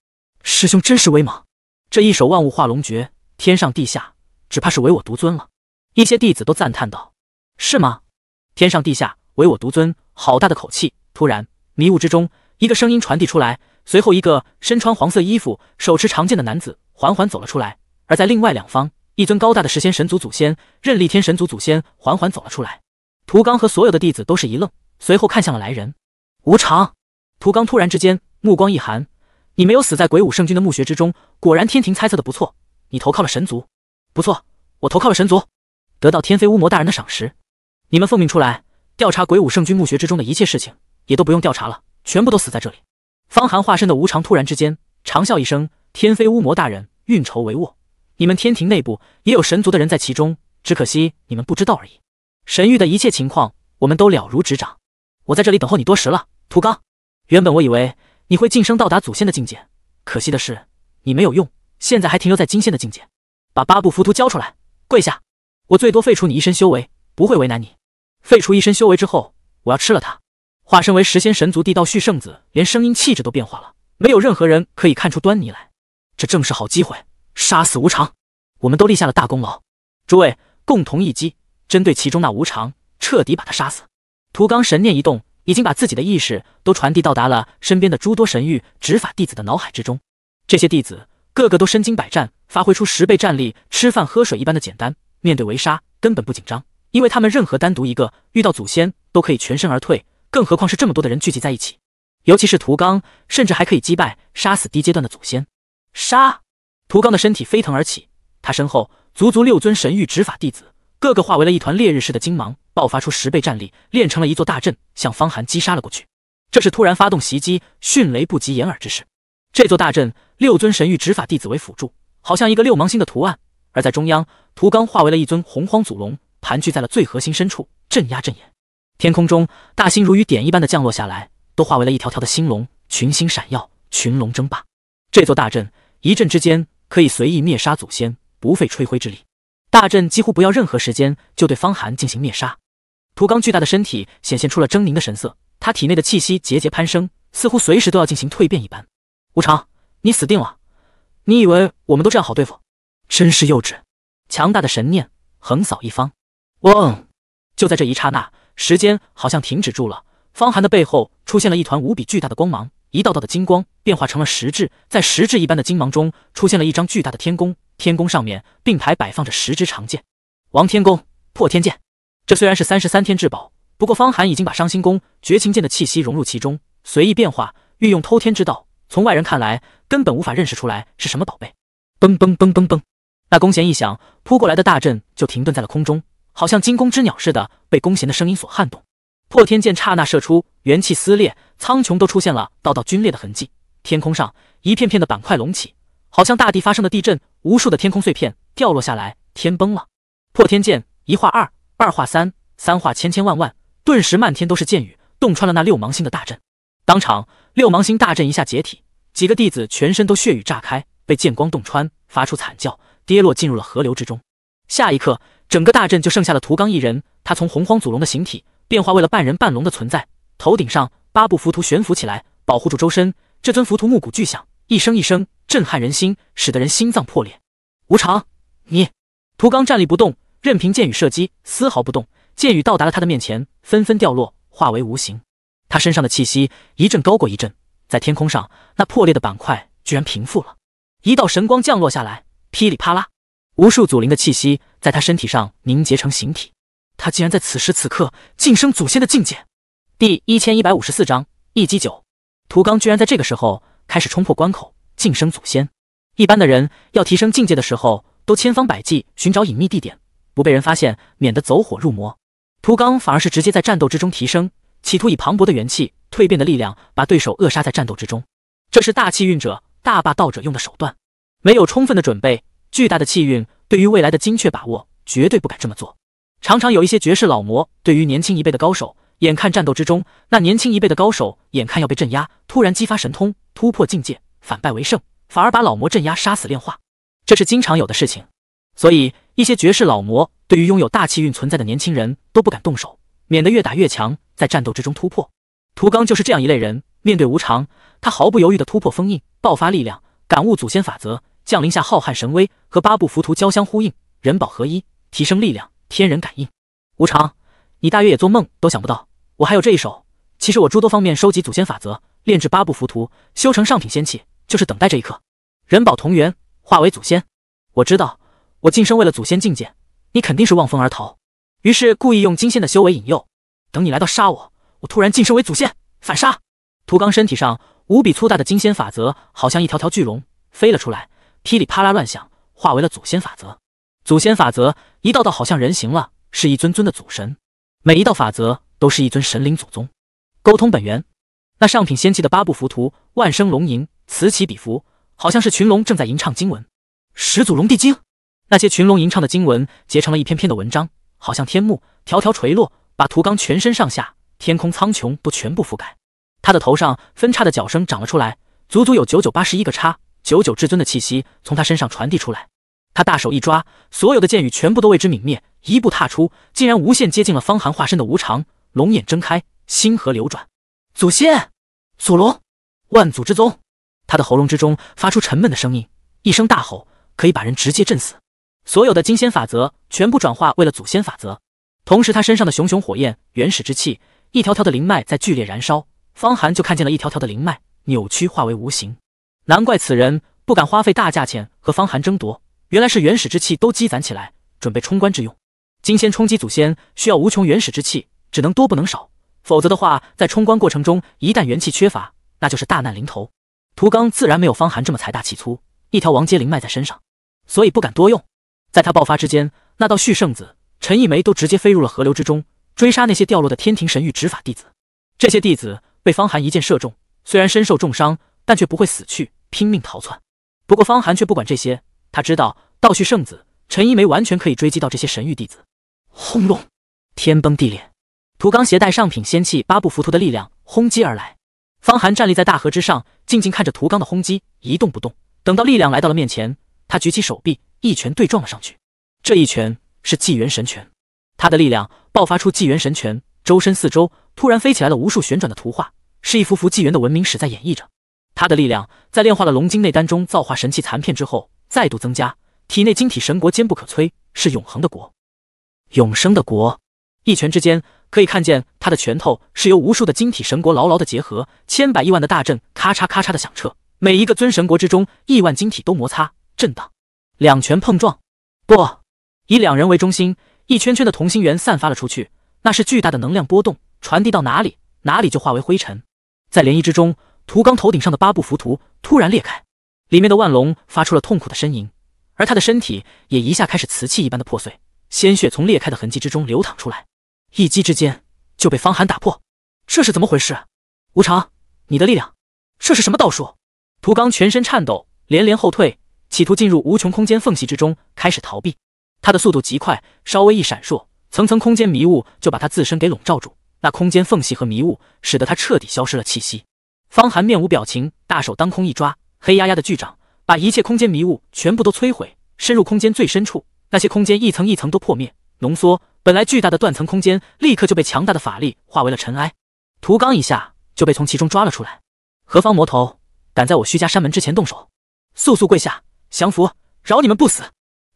师兄真是威猛，这一手万物化龙诀，天上地下，只怕是唯我独尊了。一些弟子都赞叹道：“是吗？天上地下，唯我独尊，好大的口气！”突然，迷雾之中，一个声音传递出来。随后，一个身穿黄色衣服、手持长剑的男子缓缓走了出来。而在另外两方，一尊高大的时仙神族祖先任立天神族祖先缓缓走了出来。屠刚和所有的弟子都是一愣，随后看向了来人。无常，屠刚突然之间目光一寒：“你没有死在鬼武圣君的墓穴之中，果然天庭猜测的不错，你投靠了神族。不错，我投靠了神族，得到天飞巫魔大人的赏识。你们奉命出来调查鬼武圣君墓穴之中的一切事情。”也都不用调查了，全部都死在这里。方寒化身的无常突然之间长笑一声：“天飞乌魔大人运筹帷幄，你们天庭内部也有神族的人在其中，只可惜你们不知道而已。神域的一切情况，我们都了如指掌。我在这里等候你多时了，屠刚。原本我以为你会晋升到达祖先的境界，可惜的是你没有用，现在还停留在金仙的境界。把八部浮屠交出来，跪下！我最多废除你一身修为，不会为难你。废除一身修为之后，我要吃了他。”化身为十仙神族地道续圣子，连声音气质都变化了，没有任何人可以看出端倪来。这正是好机会，杀死无常！我们都立下了大功劳，诸位共同一击，针对其中那无常，彻底把他杀死。屠刚神念一动，已经把自己的意识都传递到达了身边的诸多神域执法弟子的脑海之中。这些弟子个个都身经百战，发挥出十倍战力，吃饭喝水一般的简单，面对围杀根本不紧张，因为他们任何单独一个遇到祖先都可以全身而退。更何况是这么多的人聚集在一起，尤其是屠刚，甚至还可以击败、杀死低阶段的祖先。杀！屠刚的身体飞腾而起，他身后足足六尊神域执法弟子，个个化为了一团烈日似的金芒，爆发出十倍战力，练成了一座大阵，向方寒击杀了过去。这是突然发动袭击，迅雷不及掩耳之势。这座大阵，六尊神域执法弟子为辅助，好像一个六芒星的图案，而在中央，屠刚化为了一尊洪荒祖龙，盘踞在了最核心深处，镇压阵眼。天空中，大星如雨点一般的降落下来，都化为了一条条的星龙。群星闪耀，群龙争霸。这座大阵，一镇之间可以随意灭杀祖先，不费吹灰之力。大阵几乎不要任何时间就对方寒进行灭杀。屠刚巨大的身体显现出了狰狞的神色，他体内的气息节节攀升，似乎随时都要进行蜕变一般。无常，你死定了！你以为我们都这样好对付？真是幼稚！强大的神念横扫一方。嗡！就在这一刹那。时间好像停止住了，方寒的背后出现了一团无比巨大的光芒，一道道的金光变化成了实质，在实质一般的金芒中出现了一张巨大的天弓，天弓上面并排摆放着十支长剑，王天弓破天剑。这虽然是三十三天至宝，不过方寒已经把伤心弓绝情剑的气息融入其中，随意变化，运用偷天之道，从外人看来根本无法认识出来是什么宝贝。嘣嘣嘣嘣嘣，那弓弦一响，扑过来的大阵就停顿在了空中。好像惊弓之鸟似的，被弓弦的声音所撼动。破天剑刹那射出，元气撕裂，苍穹都出现了道道龟裂的痕迹。天空上一片片的板块隆起，好像大地发生的地震。无数的天空碎片掉落下来，天崩了。破天剑一化二，二化三，三化千千万万，顿时漫天都是剑雨，洞穿了那六芒星的大阵。当场，六芒星大阵一下解体，几个弟子全身都血雨炸开，被剑光洞穿，发出惨叫，跌落进入了河流之中。下一刻。整个大阵就剩下了屠刚一人，他从洪荒祖龙的形体变化为了半人半龙的存在，头顶上八部浮屠悬浮起来，保护住周身。这尊浮屠木鼓巨响一声一声，震撼人心，使得人心脏破裂。无常，你！屠刚站立不动，任凭箭雨射击，丝毫不动。箭雨到达了他的面前，纷纷掉落，化为无形。他身上的气息一阵高过一阵，在天空上那破裂的板块居然平复了。一道神光降落下来，噼里啪啦。无数祖灵的气息在他身体上凝结成形体，他竟然在此时此刻晋升祖先的境界。第一千一百五十四章一击九，屠刚居然在这个时候开始冲破关口，晋升祖先。一般的人要提升境界的时候，都千方百计寻找隐秘地点，不被人发现，免得走火入魔。屠刚反而是直接在战斗之中提升，企图以磅礴的元气、蜕变的力量把对手扼杀在战斗之中。这是大气运者、大霸道者用的手段，没有充分的准备。巨大的气运，对于未来的精确把握，绝对不敢这么做。常常有一些绝世老魔，对于年轻一辈的高手，眼看战斗之中，那年轻一辈的高手眼看要被镇压，突然激发神通，突破境界，反败为胜，反而把老魔镇压杀死炼化，这是经常有的事情。所以一些绝世老魔，对于拥有大气运存在的年轻人，都不敢动手，免得越打越强，在战斗之中突破。屠刚就是这样一类人，面对无常，他毫不犹豫的突破封印，爆发力量，感悟祖先法则。降临下浩瀚神威，和八部浮屠交相呼应，人宝合一，提升力量，天人感应。无常，你大约也做梦都想不到，我还有这一手。其实我诸多方面收集祖先法则，炼制八部浮屠，修成上品仙器，就是等待这一刻。人宝同源，化为祖先。我知道，我晋升为了祖先境界，你肯定是望风而逃。于是故意用金仙的修为引诱，等你来到杀我，我突然晋升为祖先，反杀。屠刚身体上无比粗大的金仙法则，好像一条条巨龙飞了出来。噼里啪啦乱响，化为了祖先法则。祖先法则，一道道好像人形了，是一尊尊的祖神。每一道法则都是一尊神灵祖宗。沟通本源，那上品仙器的八部浮屠，万声龙吟，此起彼伏，好像是群龙正在吟唱经文。始祖龙帝经，那些群龙吟唱的经文结成了一篇篇的文章，好像天幕条条垂落，把屠刚全身上下、天空苍穹都全部覆盖。他的头上分叉的角生长了出来，足足有九九八十一个叉。九九至尊的气息从他身上传递出来，他大手一抓，所有的剑雨全部都为之泯灭。一步踏出，竟然无限接近了方寒化身的无常。龙眼睁开，星河流转。祖先，祖龙，万祖之宗。他的喉咙之中发出沉闷的声音，一声大吼可以把人直接震死。所有的金仙法则全部转化为了祖先法则，同时他身上的熊熊火焰、原始之气，一条条的灵脉在剧烈燃烧。方寒就看见了一条条的灵脉扭曲化为无形。难怪此人不敢花费大价钱和方寒争夺，原来是原始之气都积攒起来，准备冲关之用。金仙冲击祖先需要无穷原始之气，只能多不能少，否则的话，在冲关过程中一旦元气缺乏，那就是大难临头。屠刚自然没有方寒这么财大气粗，一条王阶灵脉在身上，所以不敢多用。在他爆发之间，那道续圣子陈一梅都直接飞入了河流之中，追杀那些掉落的天庭神域执法弟子。这些弟子被方寒一箭射中，虽然身受重伤。但却不会死去，拼命逃窜。不过方寒却不管这些，他知道道序圣子陈一梅完全可以追击到这些神域弟子。轰隆！天崩地裂，屠刚携带上品仙器八部浮屠的力量轰击而来。方寒站立在大河之上，静静看着屠刚的轰击，一动不动。等到力量来到了面前，他举起手臂，一拳对撞了上去。这一拳是纪元神拳，他的力量爆发出纪元神拳，周身四周突然飞起来了无数旋转的图画，是一幅幅纪元的文明史在演绎着。他的力量在炼化了龙晶内丹中造化神器残片之后再度增加，体内晶体神国坚不可摧，是永恒的国，永生的国。一拳之间，可以看见他的拳头是由无数的晶体神国牢牢的结合，千百亿万的大阵咔嚓咔嚓的响彻，每一个尊神国之中亿万晶体都摩擦震荡。两拳碰撞，不以两人为中心，一圈圈的同心圆散发了出去，那是巨大的能量波动，传递到哪里，哪里就化为灰尘。在涟漪之中。屠刚头顶上的八部浮屠突然裂开，里面的万龙发出了痛苦的呻吟，而他的身体也一下开始瓷器一般的破碎，鲜血从裂开的痕迹之中流淌出来。一击之间就被方寒打破，这是怎么回事？无常，你的力量，这是什么道术？屠刚全身颤抖，连连后退，企图进入无穷空间缝隙之中开始逃避。他的速度极快，稍微一闪烁，层层空间迷雾就把他自身给笼罩住。那空间缝隙和迷雾使得他彻底消失了气息。方寒面无表情，大手当空一抓，黑压压的巨掌把一切空间迷雾全部都摧毁，深入空间最深处，那些空间一层一层都破灭、浓缩，本来巨大的断层空间立刻就被强大的法力化为了尘埃。屠刚一下就被从其中抓了出来。何方魔头，敢在我徐家山门之前动手，速速跪下降服，饶你们不死！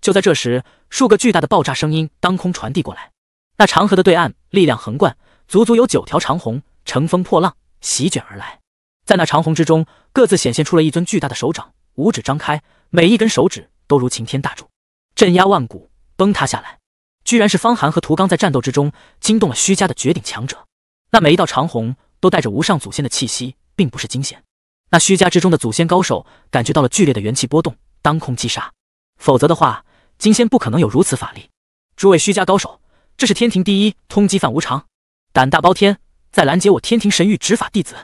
就在这时，数个巨大的爆炸声音当空传递过来，那长河的对岸，力量横贯，足足有九条长虹乘风破浪席卷而来。在那长虹之中，各自显现出了一尊巨大的手掌，五指张开，每一根手指都如擎天大柱，镇压万古，崩塌下来。居然是方寒和屠刚在战斗之中惊动了虚家的绝顶强者。那每一道长虹都带着无上祖先的气息，并不是惊险。那虚家之中的祖先高手感觉到了剧烈的元气波动，当空击杀。否则的话，金仙不可能有如此法力。诸位虚家高手，这是天庭第一通缉犯无常，胆大包天，在拦截我天庭神域执法弟子。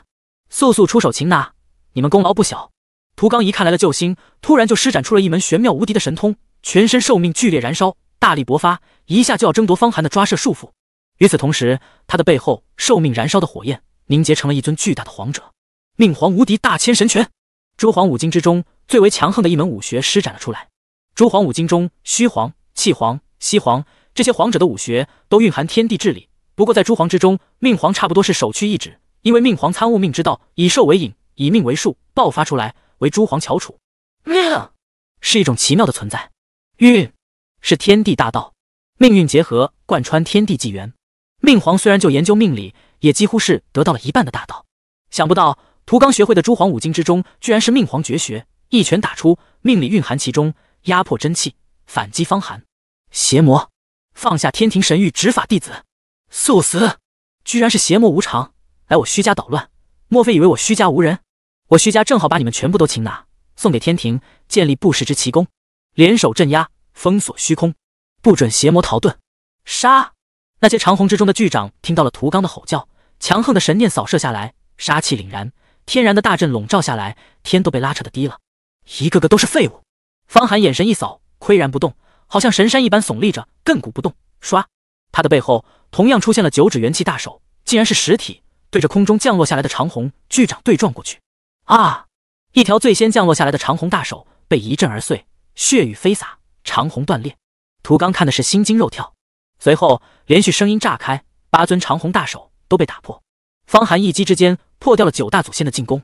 速速出手擒拿！你们功劳不小。屠刚一看来了救星，突然就施展出了一门玄妙无敌的神通，全身寿命剧烈燃烧，大力勃发，一下就要争夺方寒的抓射束缚。与此同时，他的背后寿命燃烧的火焰凝结成了一尊巨大的皇者，命皇无敌大千神拳，诸皇五经之中最为强横的一门武学施展了出来。诸皇五经中，虚皇、气皇、息皇这些皇者的武学都蕴含天地至理，不过在诸皇之中，命皇差不多是首屈一指。因为命皇参悟命之道，以兽为引，以命为术，爆发出来为诸皇翘楚。命是一种奇妙的存在，运是天地大道，命运结合，贯穿天地纪元。命皇虽然就研究命理，也几乎是得到了一半的大道。想不到屠刚学会的诸皇五经之中，居然是命皇绝学。一拳打出，命理蕴含其中，压迫真气反击方寒。邪魔放下天庭神域执法弟子，速死！居然是邪魔无常。来我虚家捣乱，莫非以为我虚家无人？我虚家正好把你们全部都擒拿，送给天庭建立不世之奇功，联手镇压封锁虚空，不准邪魔逃遁。杀！那些长虹之中的巨掌听到了屠刚的吼叫，强横的神念扫射下来，杀气凛然，天然的大阵笼罩下来，天都被拉扯的低了。一个个都是废物。方寒眼神一扫，岿然不动，好像神山一般耸立着，亘古不动。刷！他的背后同样出现了九指元气大手，竟然是实体。对着空中降落下来的长虹巨掌对撞过去，啊！一条最先降落下来的长虹大手被一震而碎，血雨飞洒，长虹断裂。屠刚看的是心惊肉跳。随后，连续声音炸开，八尊长虹大手都被打破。方寒一击之间破掉了九大祖先的进攻。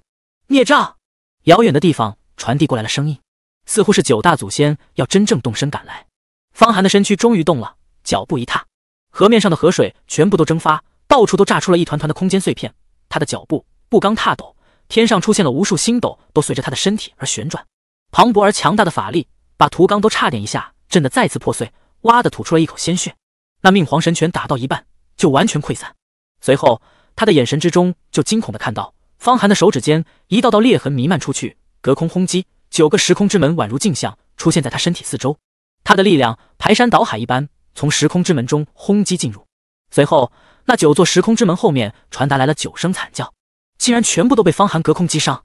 孽障！遥远的地方传递过来了声音，似乎是九大祖先要真正动身赶来。方寒的身躯终于动了，脚步一踏，河面上的河水全部都蒸发。到处都炸出了一团团的空间碎片，他的脚步不刚踏抖，天上出现了无数星斗，都随着他的身体而旋转。磅礴而强大的法力把屠刚都差点一下震得再次破碎，哇的吐出了一口鲜血。那命皇神拳打到一半就完全溃散，随后他的眼神之中就惊恐的看到方寒的手指间一道道裂痕弥漫出去，隔空轰击九个时空之门，宛如镜像出现在他身体四周。他的力量排山倒海一般从时空之门中轰击进入，随后。那九座时空之门后面传达来了九声惨叫，竟然全部都被方寒隔空击伤。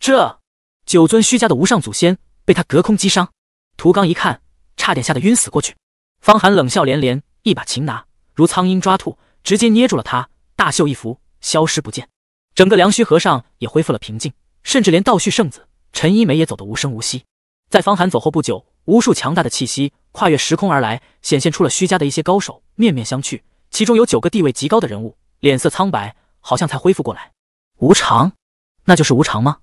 这九尊虚家的无上祖先被他隔空击伤，屠刚一看，差点吓得晕死过去。方寒冷笑连连，一把擒拿，如苍鹰抓兔，直接捏住了他。大袖一拂，消失不见。整个梁虚和尚也恢复了平静，甚至连道虚圣子陈一梅也走得无声无息。在方寒走后不久，无数强大的气息跨越时空而来，显现出了虚家的一些高手，面面相觑。其中有九个地位极高的人物，脸色苍白，好像才恢复过来。无常，那就是无常吗？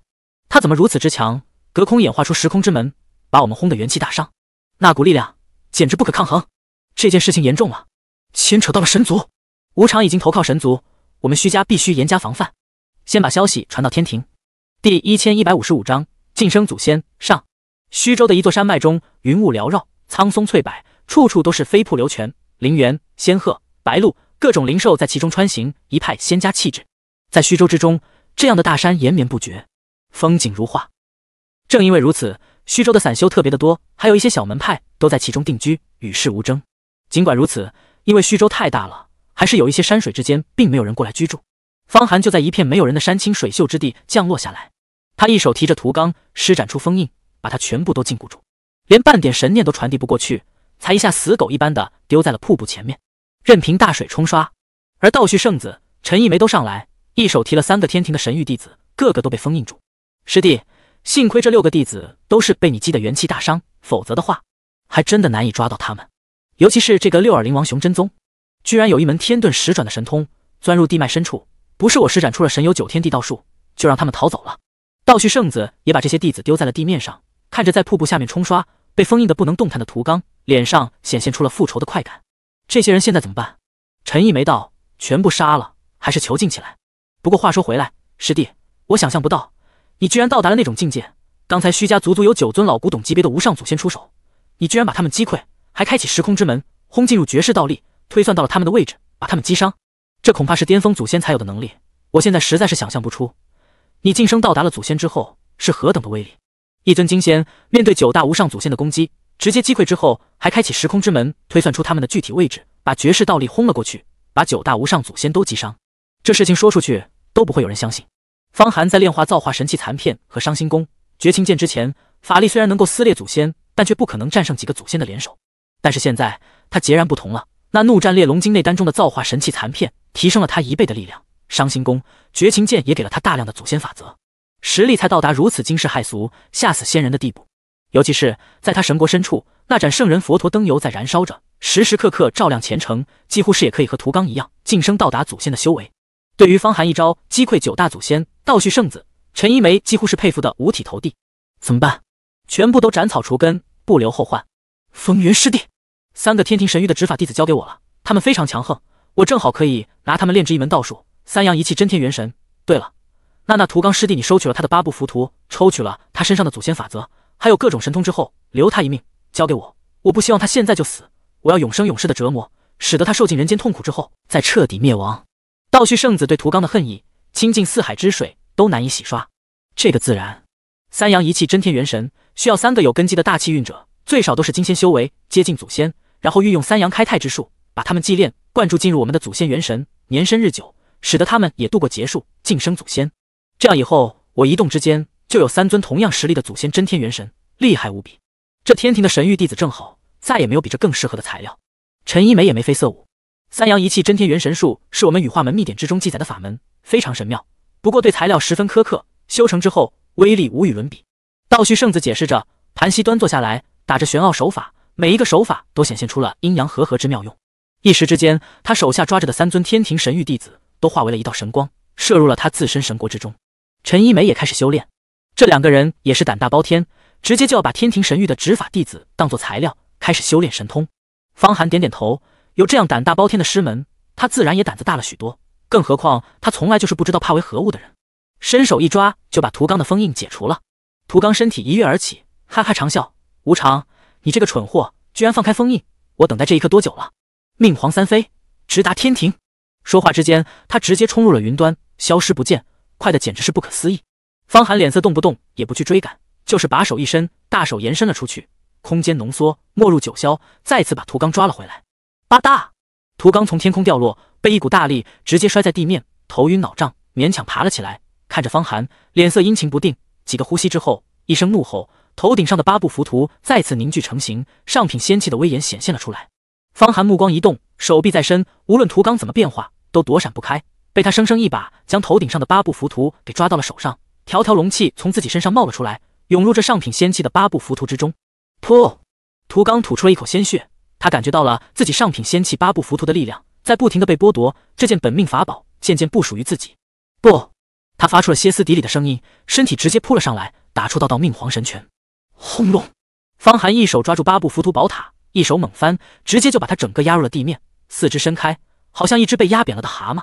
他怎么如此之强？隔空演化出时空之门，把我们轰得元气大伤。那股力量简直不可抗衡。这件事情严重了，牵扯到了神族。无常已经投靠神族，我们虚家必须严加防范。先把消息传到天庭。第一千一百五十五章晋升祖先上。虚州的一座山脉中，云雾缭绕，苍松翠柏，处处都是飞瀑流泉，林园仙鹤。白鹿，各种灵兽在其中穿行，一派仙家气质。在虚州之中，这样的大山延绵不绝，风景如画。正因为如此，虚州的散修特别的多，还有一些小门派都在其中定居，与世无争。尽管如此，因为虚州太大了，还是有一些山水之间并没有人过来居住。方寒就在一片没有人的山清水秀之地降落下来，他一手提着屠刚，施展出封印，把他全部都禁锢住，连半点神念都传递不过去，才一下死狗一般的丢在了瀑布前面。任凭大水冲刷，而道续圣子陈一梅都上来，一手提了三个天庭的神域弟子，个个都被封印住。师弟，幸亏这六个弟子都是被你击得元气大伤，否则的话，还真的难以抓到他们。尤其是这个六耳灵王熊真宗，居然有一门天遁十转的神通，钻入地脉深处，不是我施展出了神游九天地道术，就让他们逃走了。道续圣子也把这些弟子丢在了地面上，看着在瀑布下面冲刷、被封印的不能动弹的屠刚，脸上显现出了复仇的快感。这些人现在怎么办？陈毅没到，全部杀了还是囚禁起来？不过话说回来，师弟，我想象不到你居然到达了那种境界。刚才虚家足足有九尊老古董级别的无上祖先出手，你居然把他们击溃，还开启时空之门，轰进入绝世道力，推算到了他们的位置，把他们击伤。这恐怕是巅峰祖先才有的能力。我现在实在是想象不出，你晋升到达了祖先之后是何等的威力。一尊金仙面对九大无上祖先的攻击。直接击溃之后，还开启时空之门，推算出他们的具体位置，把绝世道力轰了过去，把九大无上祖先都击伤。这事情说出去都不会有人相信。方寒在炼化造化神器残片和伤心弓、绝情剑之前，法力虽然能够撕裂祖先，但却不可能战胜几个祖先的联手。但是现在他截然不同了，那怒战烈龙经内丹中的造化神器残片提升了他一倍的力量，伤心弓、绝情剑也给了他大量的祖先法则，实力才到达如此惊世骇俗、吓死仙人的地步。尤其是在他神国深处，那盏圣人佛陀灯油在燃烧着，时时刻刻照亮前程，几乎是也可以和屠刚一样晋升到达祖先的修为。对于方寒一招击溃九大祖先，倒续圣子陈一梅几乎是佩服的五体投地。怎么办？全部都斩草除根，不留后患。风云师弟，三个天庭神域的执法弟子交给我了，他们非常强横，我正好可以拿他们炼制一门道术——三阳一气真天元神。对了，那那屠刚师弟，你收取了他的八部浮屠，抽取了他身上的祖先法则。还有各种神通之后，留他一命，交给我。我不希望他现在就死，我要永生永世的折磨，使得他受尽人间痛苦之后，再彻底灭亡。道叙圣子对屠刚的恨意，倾尽四海之水都难以洗刷。这个自然，三阳一气真天元神需要三个有根基的大气运者，最少都是金仙修为，接近祖先，然后运用三阳开泰之术，把他们祭炼灌注进入我们的祖先元神，年深日久，使得他们也度过劫数，晋升祖先。这样以后，我一动之间。就有三尊同样实力的祖先真天元神，厉害无比。这天庭的神域弟子正好，再也没有比这更适合的材料。陈一梅也眉飞色舞。三阳一气真天元神术是我们羽化门秘典之中记载的法门，非常神妙，不过对材料十分苛刻。修成之后威力无与伦比。道虚圣子解释着，盘膝端坐下来，打着玄奥手法，每一个手法都显现出了阴阳和合之妙用。一时之间，他手下抓着的三尊天庭神域弟子都化为了一道神光，射入了他自身神国之中。陈一梅也开始修炼。这两个人也是胆大包天，直接就要把天庭神域的执法弟子当做材料，开始修炼神通。方寒点点头，有这样胆大包天的师门，他自然也胆子大了许多。更何况他从来就是不知道怕为何物的人，伸手一抓就把涂刚的封印解除了。涂刚身体一跃而起，哈哈长笑：“无常，你这个蠢货，居然放开封印！我等待这一刻多久了？命皇三飞，直达天庭。”说话之间，他直接冲入了云端，消失不见，快的简直是不可思议。方寒脸色动不动，也不去追赶，就是把手一伸，大手延伸了出去，空间浓缩，没入九霄，再次把屠刚抓了回来。吧嗒，屠刚从天空掉落，被一股大力直接摔在地面，头晕脑胀，勉强爬了起来，看着方寒，脸色阴晴不定。几个呼吸之后，一声怒吼，头顶上的八部浮屠再次凝聚成型，上品仙气的威严显现了出来。方寒目光一动，手臂在身，无论屠刚怎么变化，都躲闪不开，被他生生一把将头顶上的八部浮屠给抓到了手上。条条龙气从自己身上冒了出来，涌入这上品仙气的八部浮屠之中。噗！屠刚吐出了一口鲜血，他感觉到了自己上品仙气八部浮屠的力量在不停的被剥夺，这件本命法宝渐渐不属于自己。不！他发出了歇斯底里的声音，身体直接扑了上来，打出道道命皇神拳。轰隆！方寒一手抓住八部浮屠宝塔，一手猛翻，直接就把他整个压入了地面，四肢伸开，好像一只被压扁了的蛤蟆。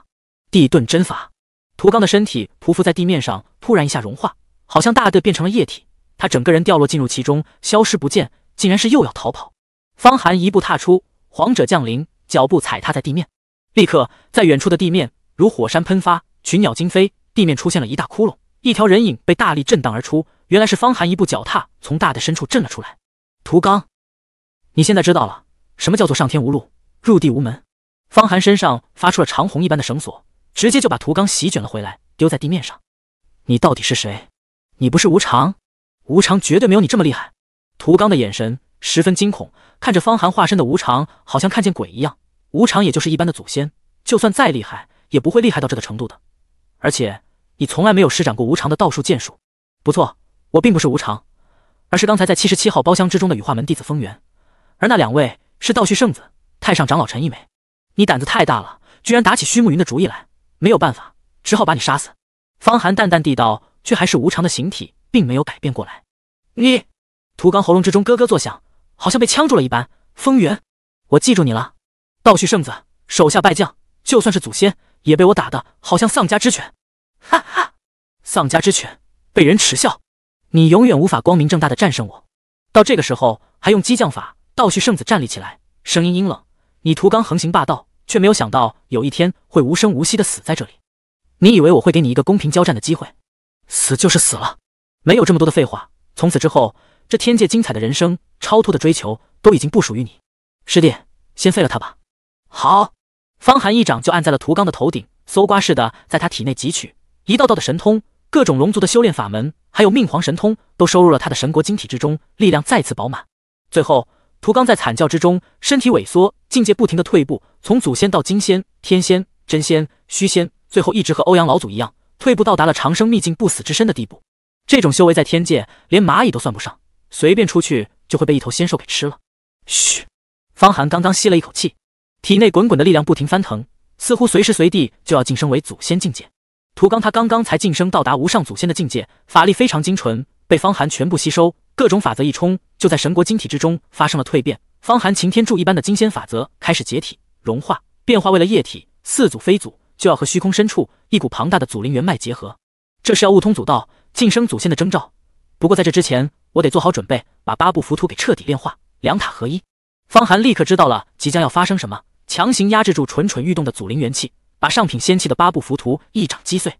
地遁针法。屠刚的身体匍匐在地面上，突然一下融化，好像大地变成了液体。他整个人掉落进入其中，消失不见，竟然是又要逃跑。方寒一步踏出，皇者降临，脚步踩踏在地面，立刻在远处的地面如火山喷发，群鸟惊飞，地面出现了一大窟窿，一条人影被大力震荡而出。原来是方寒一步脚踏从大地深处震了出来。屠刚，你现在知道了什么叫做上天无路，入地无门？方寒身上发出了长虹一般的绳索。直接就把涂刚席卷了回来，丢在地面上。你到底是谁？你不是无常？无常绝对没有你这么厉害。涂刚的眼神十分惊恐，看着方寒化身的无常，好像看见鬼一样。无常也就是一般的祖先，就算再厉害，也不会厉害到这个程度的。而且你从来没有施展过无常的道术剑术。不错，我并不是无常，而是刚才在七十七号包厢之中的羽化门弟子风元。而那两位是道序圣子、太上长老陈一梅。你胆子太大了，居然打起虚慕云的主意来。没有办法，只好把你杀死。”方寒淡淡地道，却还是无常的形体，并没有改变过来。你，涂刚喉咙之中咯咯作响，好像被呛住了一般。风元，我记住你了。道续圣子手下败将，就算是祖先，也被我打的好像丧家之犬。哈哈，丧家之犬，被人耻笑，你永远无法光明正大的战胜我。到这个时候，还用激将法？道续圣子站立起来，声音阴冷：“你涂刚横行霸道。”却没有想到有一天会无声无息的死在这里。你以为我会给你一个公平交战的机会？死就是死了，没有这么多的废话。从此之后，这天界精彩的人生、超脱的追求都已经不属于你。师弟，先废了他吧。好，方寒一掌就按在了屠刚的头顶，搜刮似的在他体内汲取一道道的神通，各种龙族的修炼法门，还有命皇神通，都收入了他的神国晶体之中，力量再次饱满。最后。屠刚在惨叫之中，身体萎缩，境界不停的退步，从祖先到金仙、天仙、真仙、虚仙，最后一直和欧阳老祖一样，退步到达了长生秘境不死之身的地步。这种修为在天界连蚂蚁都算不上，随便出去就会被一头仙兽给吃了。嘘，方寒刚刚吸了一口气，体内滚滚的力量不停翻腾，似乎随时随地就要晋升为祖先境界。屠刚他刚刚才晋升到达无上祖先的境界，法力非常精纯，被方寒全部吸收。各种法则一冲，就在神国晶体之中发生了蜕变。方寒擎天柱一般的金仙法则开始解体、融化、变化为了液体，似祖非祖，就要和虚空深处一股庞大的祖灵元脉结合。这是要悟通祖道、晋升祖先的征兆。不过在这之前，我得做好准备，把八部浮屠给彻底炼化，两塔合一。方寒立刻知道了即将要发生什么，强行压制住蠢蠢欲动的祖灵元气，把上品仙器的八部浮屠一掌击碎。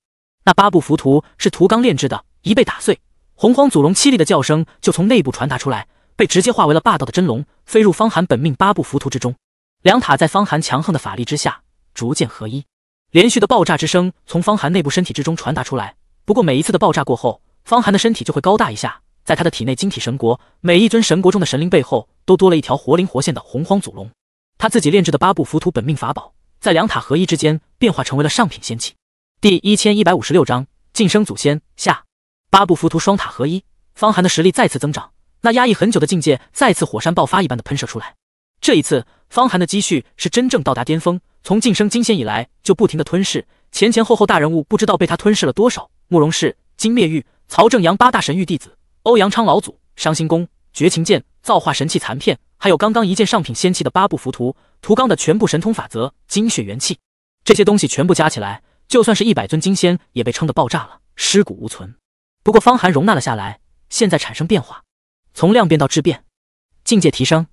那八部浮屠是屠刚炼制的，一被打碎。洪荒祖龙凄厉的叫声就从内部传达出来，被直接化为了霸道的真龙，飞入方寒本命八部浮屠之中。两塔在方寒强横的法力之下逐渐合一，连续的爆炸之声从方寒内部身体之中传达出来。不过每一次的爆炸过后，方寒的身体就会高大一下。在他的体内晶体神国，每一尊神国中的神灵背后都多了一条活灵活现的洪荒祖龙。他自己炼制的八部浮屠本命法宝，在两塔合一之间变化成为了上品仙器。第一千一百五十六章晋升祖先下。八部浮屠双塔合一，方寒的实力再次增长，那压抑很久的境界再次火山爆发一般的喷射出来。这一次，方寒的积蓄是真正到达巅峰。从晋升金仙以来，就不停的吞噬，前前后后大人物不知道被他吞噬了多少。慕容氏、金灭玉、曹正阳八大神域弟子，欧阳昌老祖、伤心宫、绝情剑、造化神器残片，还有刚刚一件上品仙器的八部浮屠，屠刚的全部神通法则、精血元气，这些东西全部加起来，就算是一百尊金仙也被撑得爆炸了，尸骨无存。不过方寒容纳了下来，现在产生变化，从量变到质变，境界提升。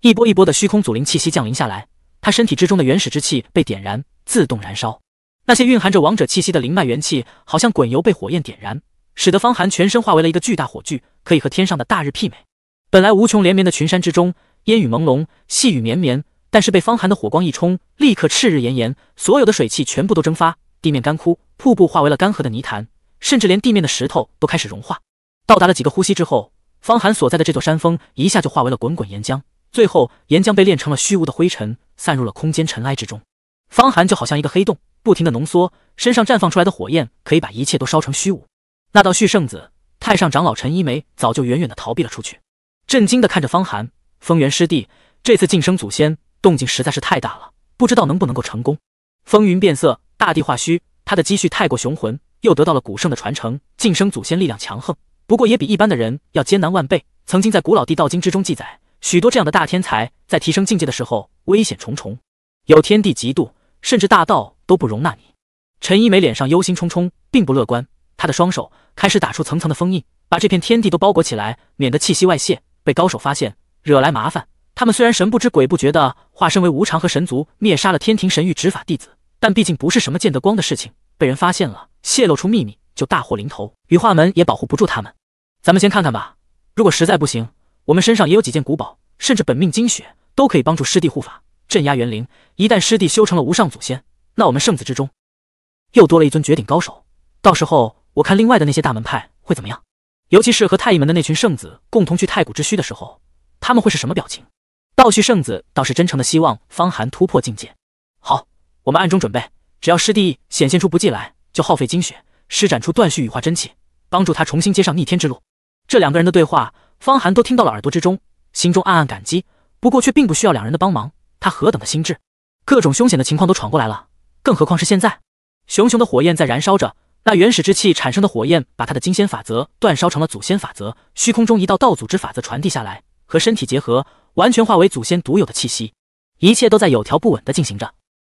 一波一波的虚空祖灵气息降临下来，他身体之中的原始之气被点燃，自动燃烧。那些蕴含着王者气息的灵脉元气，好像滚油被火焰点燃，使得方寒全身化为了一个巨大火炬，可以和天上的大日媲美。本来无穷连绵的群山之中，烟雨朦胧，细雨绵绵，但是被方寒的火光一冲，立刻炽日炎炎，所有的水汽全部都蒸发，地面干枯，瀑布化为了干涸的泥潭。甚至连地面的石头都开始融化。到达了几个呼吸之后，方寒所在的这座山峰一下就化为了滚滚岩浆，最后岩浆被炼成了虚无的灰尘，散入了空间尘埃之中。方寒就好像一个黑洞，不停的浓缩，身上绽放出来的火焰可以把一切都烧成虚无。那道旭圣子太上长老陈一梅早就远远的逃避了出去，震惊的看着方寒。风元师弟这次晋升祖先，动静实在是太大了，不知道能不能够成功。风云变色，大地化虚，他的积蓄太过雄浑。又得到了古圣的传承，晋升祖先力量强横，不过也比一般的人要艰难万倍。曾经在古老地道经之中记载，许多这样的大天才在提升境界的时候危险重重，有天地嫉妒，甚至大道都不容纳你。陈一梅脸上忧心忡忡，并不乐观。她的双手开始打出层层的封印，把这片天地都包裹起来，免得气息外泄被高手发现，惹来麻烦。他们虽然神不知鬼不觉地化身为无常和神族，灭杀了天庭神域执法弟子，但毕竟不是什么见得光的事情，被人发现了。泄露出秘密就大祸临头，羽化门也保护不住他们。咱们先看看吧。如果实在不行，我们身上也有几件古宝，甚至本命精血，都可以帮助师弟护法镇压元灵。一旦师弟修成了无上祖仙，那我们圣子之中又多了一尊绝顶高手。到时候我看另外的那些大门派会怎么样，尤其是和太乙门的那群圣子共同去太古之墟的时候，他们会是什么表情？道虚圣子倒是真诚的希望方寒突破境界。好，我们暗中准备，只要师弟显现出不济来。就耗费精血，施展出断续羽化真气，帮助他重新接上逆天之路。这两个人的对话，方寒都听到了耳朵之中，心中暗暗感激。不过却并不需要两人的帮忙，他何等的心智，各种凶险的情况都闯过来了，更何况是现在。熊熊的火焰在燃烧着，那原始之气产生的火焰，把他的金仙法则煅烧成了祖先法则。虚空中一道道祖之法则传递下来，和身体结合，完全化为祖先独有的气息。一切都在有条不紊的进行着。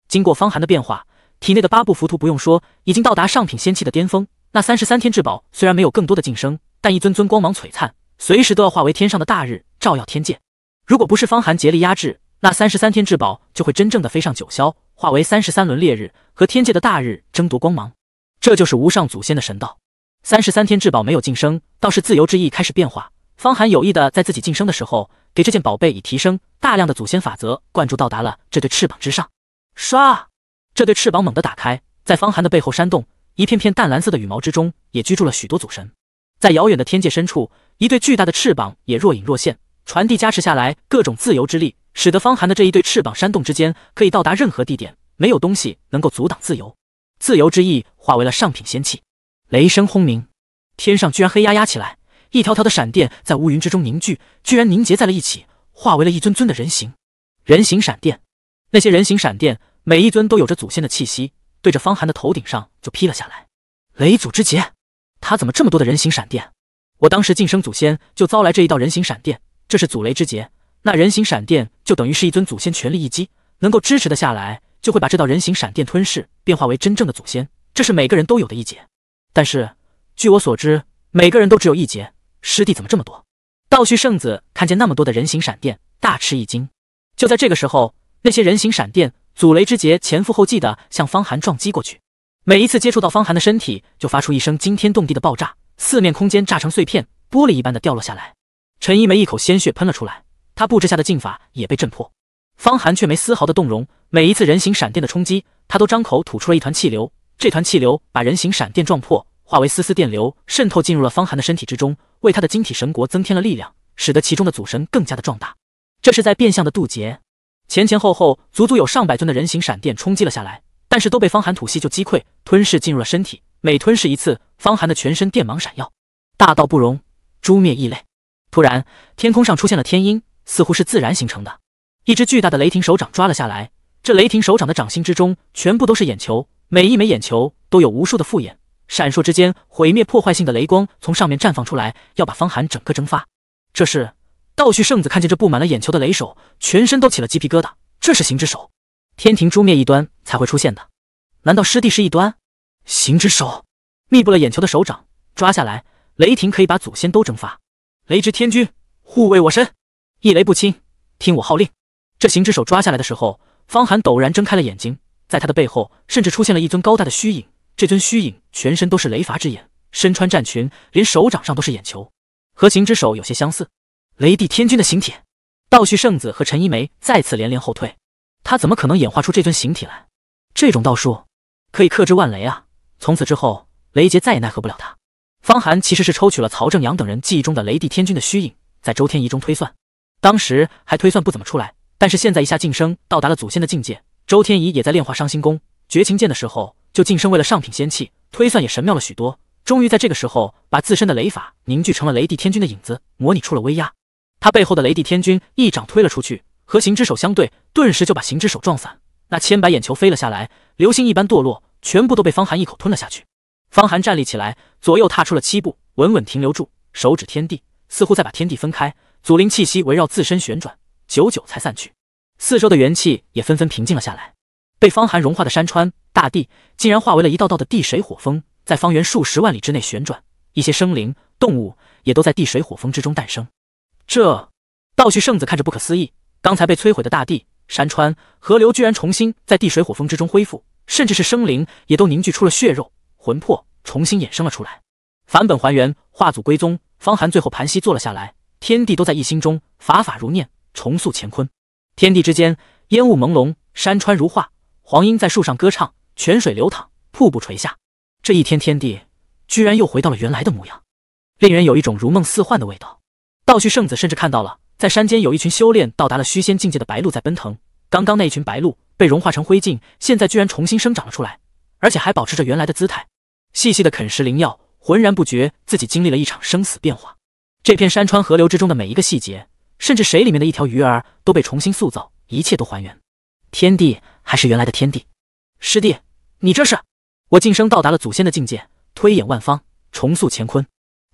经过方寒的变化。体内的八部浮屠不用说，已经到达上品仙器的巅峰。那三十三天至宝虽然没有更多的晋升，但一尊尊光芒璀璨，随时都要化为天上的大日，照耀天界。如果不是方寒竭力压制，那三十三天至宝就会真正的飞上九霄，化为三十三轮烈日，和天界的大日争夺光芒。这就是无上祖先的神道。三十三天至宝没有晋升，倒是自由之翼开始变化。方寒有意的在自己晋升的时候，给这件宝贝以提升，大量的祖先法则灌注，到达了这对翅膀之上。刷。这对翅膀猛地打开，在方寒的背后扇动，一片片淡蓝色的羽毛之中，也居住了许多祖神。在遥远的天界深处，一对巨大的翅膀也若隐若现，传递加持下来各种自由之力，使得方寒的这一对翅膀扇动之间可以到达任何地点，没有东西能够阻挡自由。自由之翼化为了上品仙器，雷声轰鸣，天上居然黑压压起来，一条条的闪电在乌云之中凝聚，居然凝结在了一起，化为了一尊尊的人形。人形闪电，那些人形闪电。每一尊都有着祖先的气息，对着方寒的头顶上就劈了下来。雷祖之劫，他怎么这么多的人形闪电？我当时晋升祖先就遭来这一道人形闪电，这是祖雷之劫。那人形闪电就等于是一尊祖先全力一击，能够支持的下来，就会把这道人形闪电吞噬，变化为真正的祖先。这是每个人都有的一劫，但是据我所知，每个人都只有一劫。师弟怎么这么多？道虚圣子看见那么多的人形闪电，大吃一惊。就在这个时候，那些人形闪电。祖雷之劫前赴后继的向方寒撞击过去，每一次接触到方寒的身体，就发出一声惊天动地的爆炸，四面空间炸成碎片，玻璃一般的掉落下来。陈一梅一口鲜血喷了出来，他布置下的禁法也被震破。方寒却没丝毫的动容，每一次人形闪电的冲击，他都张口吐出了一团气流，这团气流把人形闪电撞破，化为丝丝电流，渗透进入了方寒的身体之中，为他的晶体神国增添了力量，使得其中的祖神更加的壮大。这是在变相的渡劫。前前后后足足有上百尊的人形闪电冲击了下来，但是都被方寒吐息就击溃，吞噬进入了身体。每吞噬一次，方寒的全身电芒闪耀，大道不容，诛灭异类。突然，天空上出现了天鹰，似乎是自然形成的，一只巨大的雷霆手掌抓了下来。这雷霆手掌的掌心之中全部都是眼球，每一枚眼球都有无数的复眼，闪烁之间，毁灭破坏性的雷光从上面绽放出来，要把方寒整个蒸发。这是。道虚圣子看见这布满了眼球的雷手，全身都起了鸡皮疙瘩。这是行之手，天庭诛灭异端才会出现的。难道师弟是异端？行之手，密布了眼球的手掌抓下来，雷霆可以把祖先都蒸发。雷之天君，护卫我身，一雷不侵，听我号令。这行之手抓下来的时候，方寒陡然睁开了眼睛，在他的背后甚至出现了一尊高大的虚影。这尊虚影全身都是雷罚之眼，身穿战裙，连手掌上都是眼球，和行之手有些相似。雷帝天君的形体，道旭圣子和陈一梅再次连连后退。他怎么可能演化出这尊形体来？这种道术可以克制万雷啊！从此之后，雷劫再也奈何不了他。方寒其实是抽取了曹正阳等人记忆中的雷帝天君的虚影，在周天仪中推算。当时还推算不怎么出来，但是现在一下晋升到达了祖先的境界。周天仪也在炼化伤心功，绝情剑的时候就晋升为了上品仙器，推算也神妙了许多。终于在这个时候，把自身的雷法凝聚成了雷帝天君的影子，模拟出了威压。他背后的雷帝天君一掌推了出去，和行之手相对，顿时就把行之手撞散，那千百眼球飞了下来，流星一般堕落，全部都被方寒一口吞了下去。方寒站立起来，左右踏出了七步，稳稳停留住，手指天地，似乎在把天地分开。祖灵气息围绕自身旋转，久久才散去。四周的元气也纷纷平静了下来。被方寒融化的山川大地，竟然化为了一道道的地水火风，在方圆数十万里之内旋转。一些生灵动物也都在地水火风之中诞生。这道虚圣子看着不可思议，刚才被摧毁的大地、山川、河流居然重新在地、水、火、风之中恢复，甚至是生灵也都凝聚出了血肉、魂魄，重新衍生了出来。返本还原，化祖归宗。方寒最后盘膝坐了下来，天地都在一心中，法法如念，重塑乾坤。天地之间，烟雾朦胧，山川如画，黄莺在树上歌唱，泉水流淌，瀑布垂下。这一天天地居然又回到了原来的模样，令人有一种如梦似幻的味道。道旭圣子甚至看到了，在山间有一群修炼到达了虚仙境界的白鹿在奔腾。刚刚那一群白鹿被融化成灰烬，现在居然重新生长了出来，而且还保持着原来的姿态，细细的啃食灵药，浑然不觉自己经历了一场生死变化。这片山川河流之中的每一个细节，甚至水里面的一条鱼儿都被重新塑造，一切都还原。天地还是原来的天地。师弟，你这是？我晋升到达了祖先的境界，推演万方，重塑乾坤。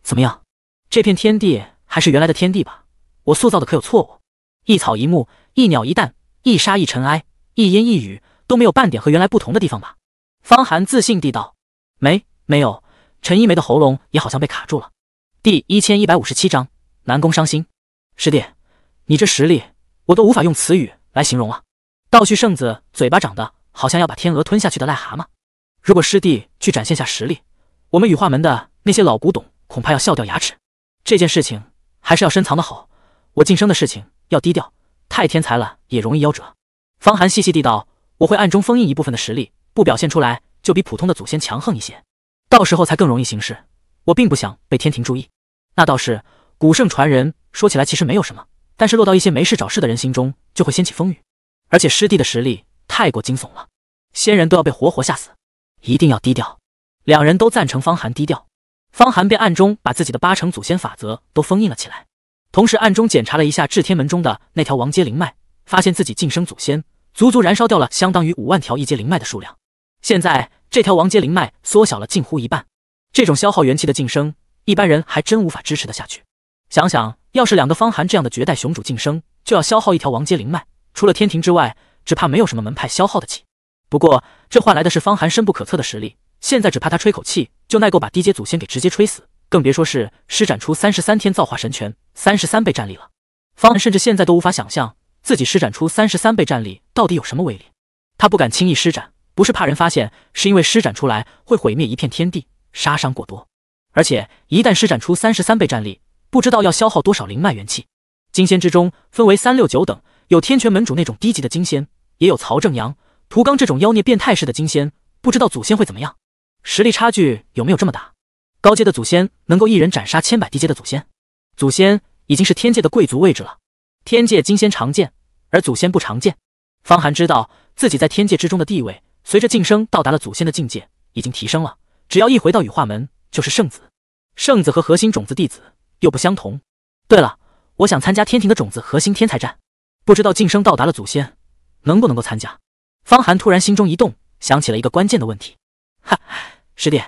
怎么样？这片天地？还是原来的天地吧，我塑造的可有错误？一草一木，一鸟一蛋，一沙一尘埃，一烟一雨都没有半点和原来不同的地方吧？方寒自信地道：“没，没有。”陈一梅的喉咙也好像被卡住了。第一千一百五十七章南宫伤心。师弟，你这实力我都无法用词语来形容了。道叙圣子嘴巴长得好像要把天鹅吞下去的癞蛤蟆。如果师弟去展现下实力，我们羽化门的那些老古董恐怕要笑掉牙齿。这件事情。还是要深藏的好，我晋升的事情要低调，太天才了也容易夭折。方寒细细地道：“我会暗中封印一部分的实力，不表现出来，就比普通的祖先强横一些，到时候才更容易行事。我并不想被天庭注意。”那倒是，古圣传人说起来其实没有什么，但是落到一些没事找事的人心中，就会掀起风雨。而且师弟的实力太过惊悚了，仙人都要被活活吓死，一定要低调。两人都赞成方寒低调。方寒便暗中把自己的八成祖先法则都封印了起来，同时暗中检查了一下至天门中的那条王阶灵脉，发现自己晋升祖先，足足燃烧掉了相当于五万条一阶灵脉的数量。现在这条王阶灵脉缩小了近乎一半。这种消耗元气的晋升，一般人还真无法支持的下去。想想，要是两个方寒这样的绝代雄主晋升，就要消耗一条王阶灵脉，除了天庭之外，只怕没有什么门派消耗得起。不过这换来的是方寒深不可测的实力。现在只怕他吹口气。就耐够把低阶祖先给直接吹死，更别说是施展出三十三天造化神拳，三十三倍战力了。方文甚至现在都无法想象自己施展出三十三倍战力到底有什么威力，他不敢轻易施展，不是怕人发现，是因为施展出来会毁灭一片天地，杀伤过多。而且一旦施展出三十三倍战力，不知道要消耗多少灵脉元气。金仙之中分为三六九等，有天权门主那种低级的金仙，也有曹正阳、屠刚这种妖孽变态式的金仙，不知道祖先会怎么样。实力差距有没有这么大？高阶的祖先能够一人斩杀千百地阶的祖先？祖先已经是天界的贵族位置了。天界金仙常见，而祖先不常见。方寒知道自己在天界之中的地位，随着晋升到达了祖先的境界，已经提升了。只要一回到羽化门，就是圣子。圣子和核心种子弟子又不相同。对了，我想参加天庭的种子核心天才战，不知道晋升到达了祖先能不能够参加？方寒突然心中一动，想起了一个关键的问题。哈，师弟，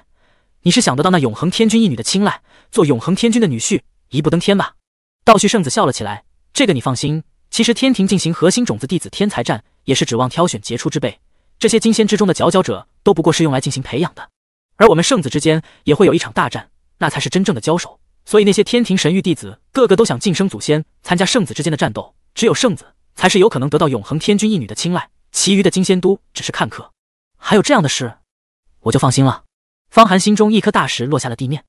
你是想得到那永恒天君一女的青睐，做永恒天君的女婿，一步登天吧？道旭圣子笑了起来。这个你放心，其实天庭进行核心种子弟子天才战，也是指望挑选杰出之辈。这些金仙之中的佼佼者，都不过是用来进行培养的。而我们圣子之间也会有一场大战，那才是真正的交手。所以那些天庭神域弟子，个个都想晋升祖先，参加圣子之间的战斗。只有圣子，才是有可能得到永恒天君一女的青睐。其余的金仙都只是看客。还有这样的事？我就放心了。方寒心中一颗大石落下了地面。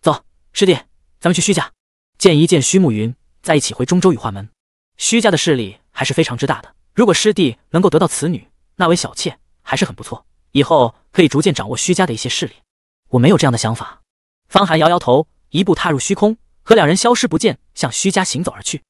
走，师弟，咱们去虚家见一见虚慕云，再一起回中州羽化门。虚家的势力还是非常之大的，如果师弟能够得到此女那位小妾，还是很不错，以后可以逐渐掌握虚家的一些势力。我没有这样的想法。方寒摇摇头，一步踏入虚空，和两人消失不见，向虚家行走而去。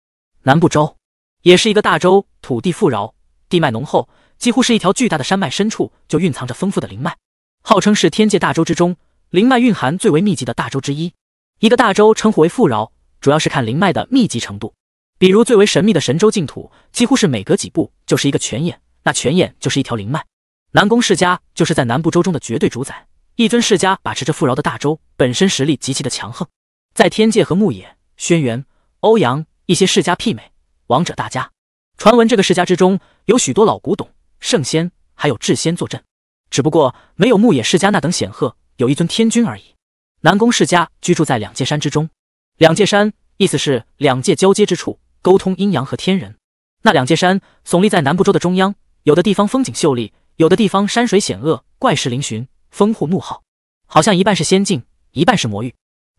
南部州也是一个大州，土地富饶，地脉浓厚，几乎是一条巨大的山脉深处就蕴藏着丰富的灵脉。号称是天界大洲之中灵脉蕴含最为密集的大洲之一。一个大洲称呼为富饶，主要是看灵脉的密集程度。比如最为神秘的神州净土，几乎是每隔几步就是一个泉眼，那泉眼就是一条灵脉。南宫世家就是在南部州中的绝对主宰，一尊世家把持着富饶的大洲，本身实力极其的强横，在天界和牧野、轩辕、欧阳一些世家媲美，王者大家。传闻这个世家之中有许多老古董、圣仙，还有至仙坐镇。只不过没有牧野世家那等显赫，有一尊天君而已。南宫世家居住在两界山之中，两界山意思是两界交接之处，沟通阴阳和天人。那两界山耸立在南部州的中央，有的地方风景秀丽，有的地方山水险恶，怪石嶙峋，风呼怒号，好像一半是仙境，一半是魔域。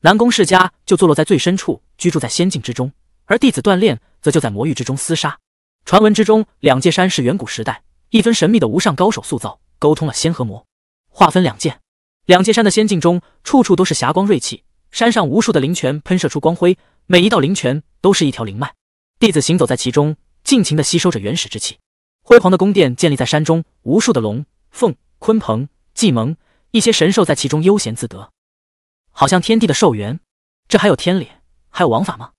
南宫世家就坐落在最深处，居住在仙境之中，而弟子锻炼则就在魔域之中厮杀。传闻之中，两界山是远古时代。一分神秘的无上高手塑造，沟通了仙和魔，划分两界。两界山的仙境中，处处都是霞光锐气，山上无数的灵泉喷射出光辉，每一道灵泉都是一条灵脉。弟子行走在其中，尽情的吸收着原始之气。辉煌的宫殿建立在山中，无数的龙、凤、鲲鹏、祭萌一些神兽在其中悠闲自得，好像天地的寿元。这还有天理，还有王法吗？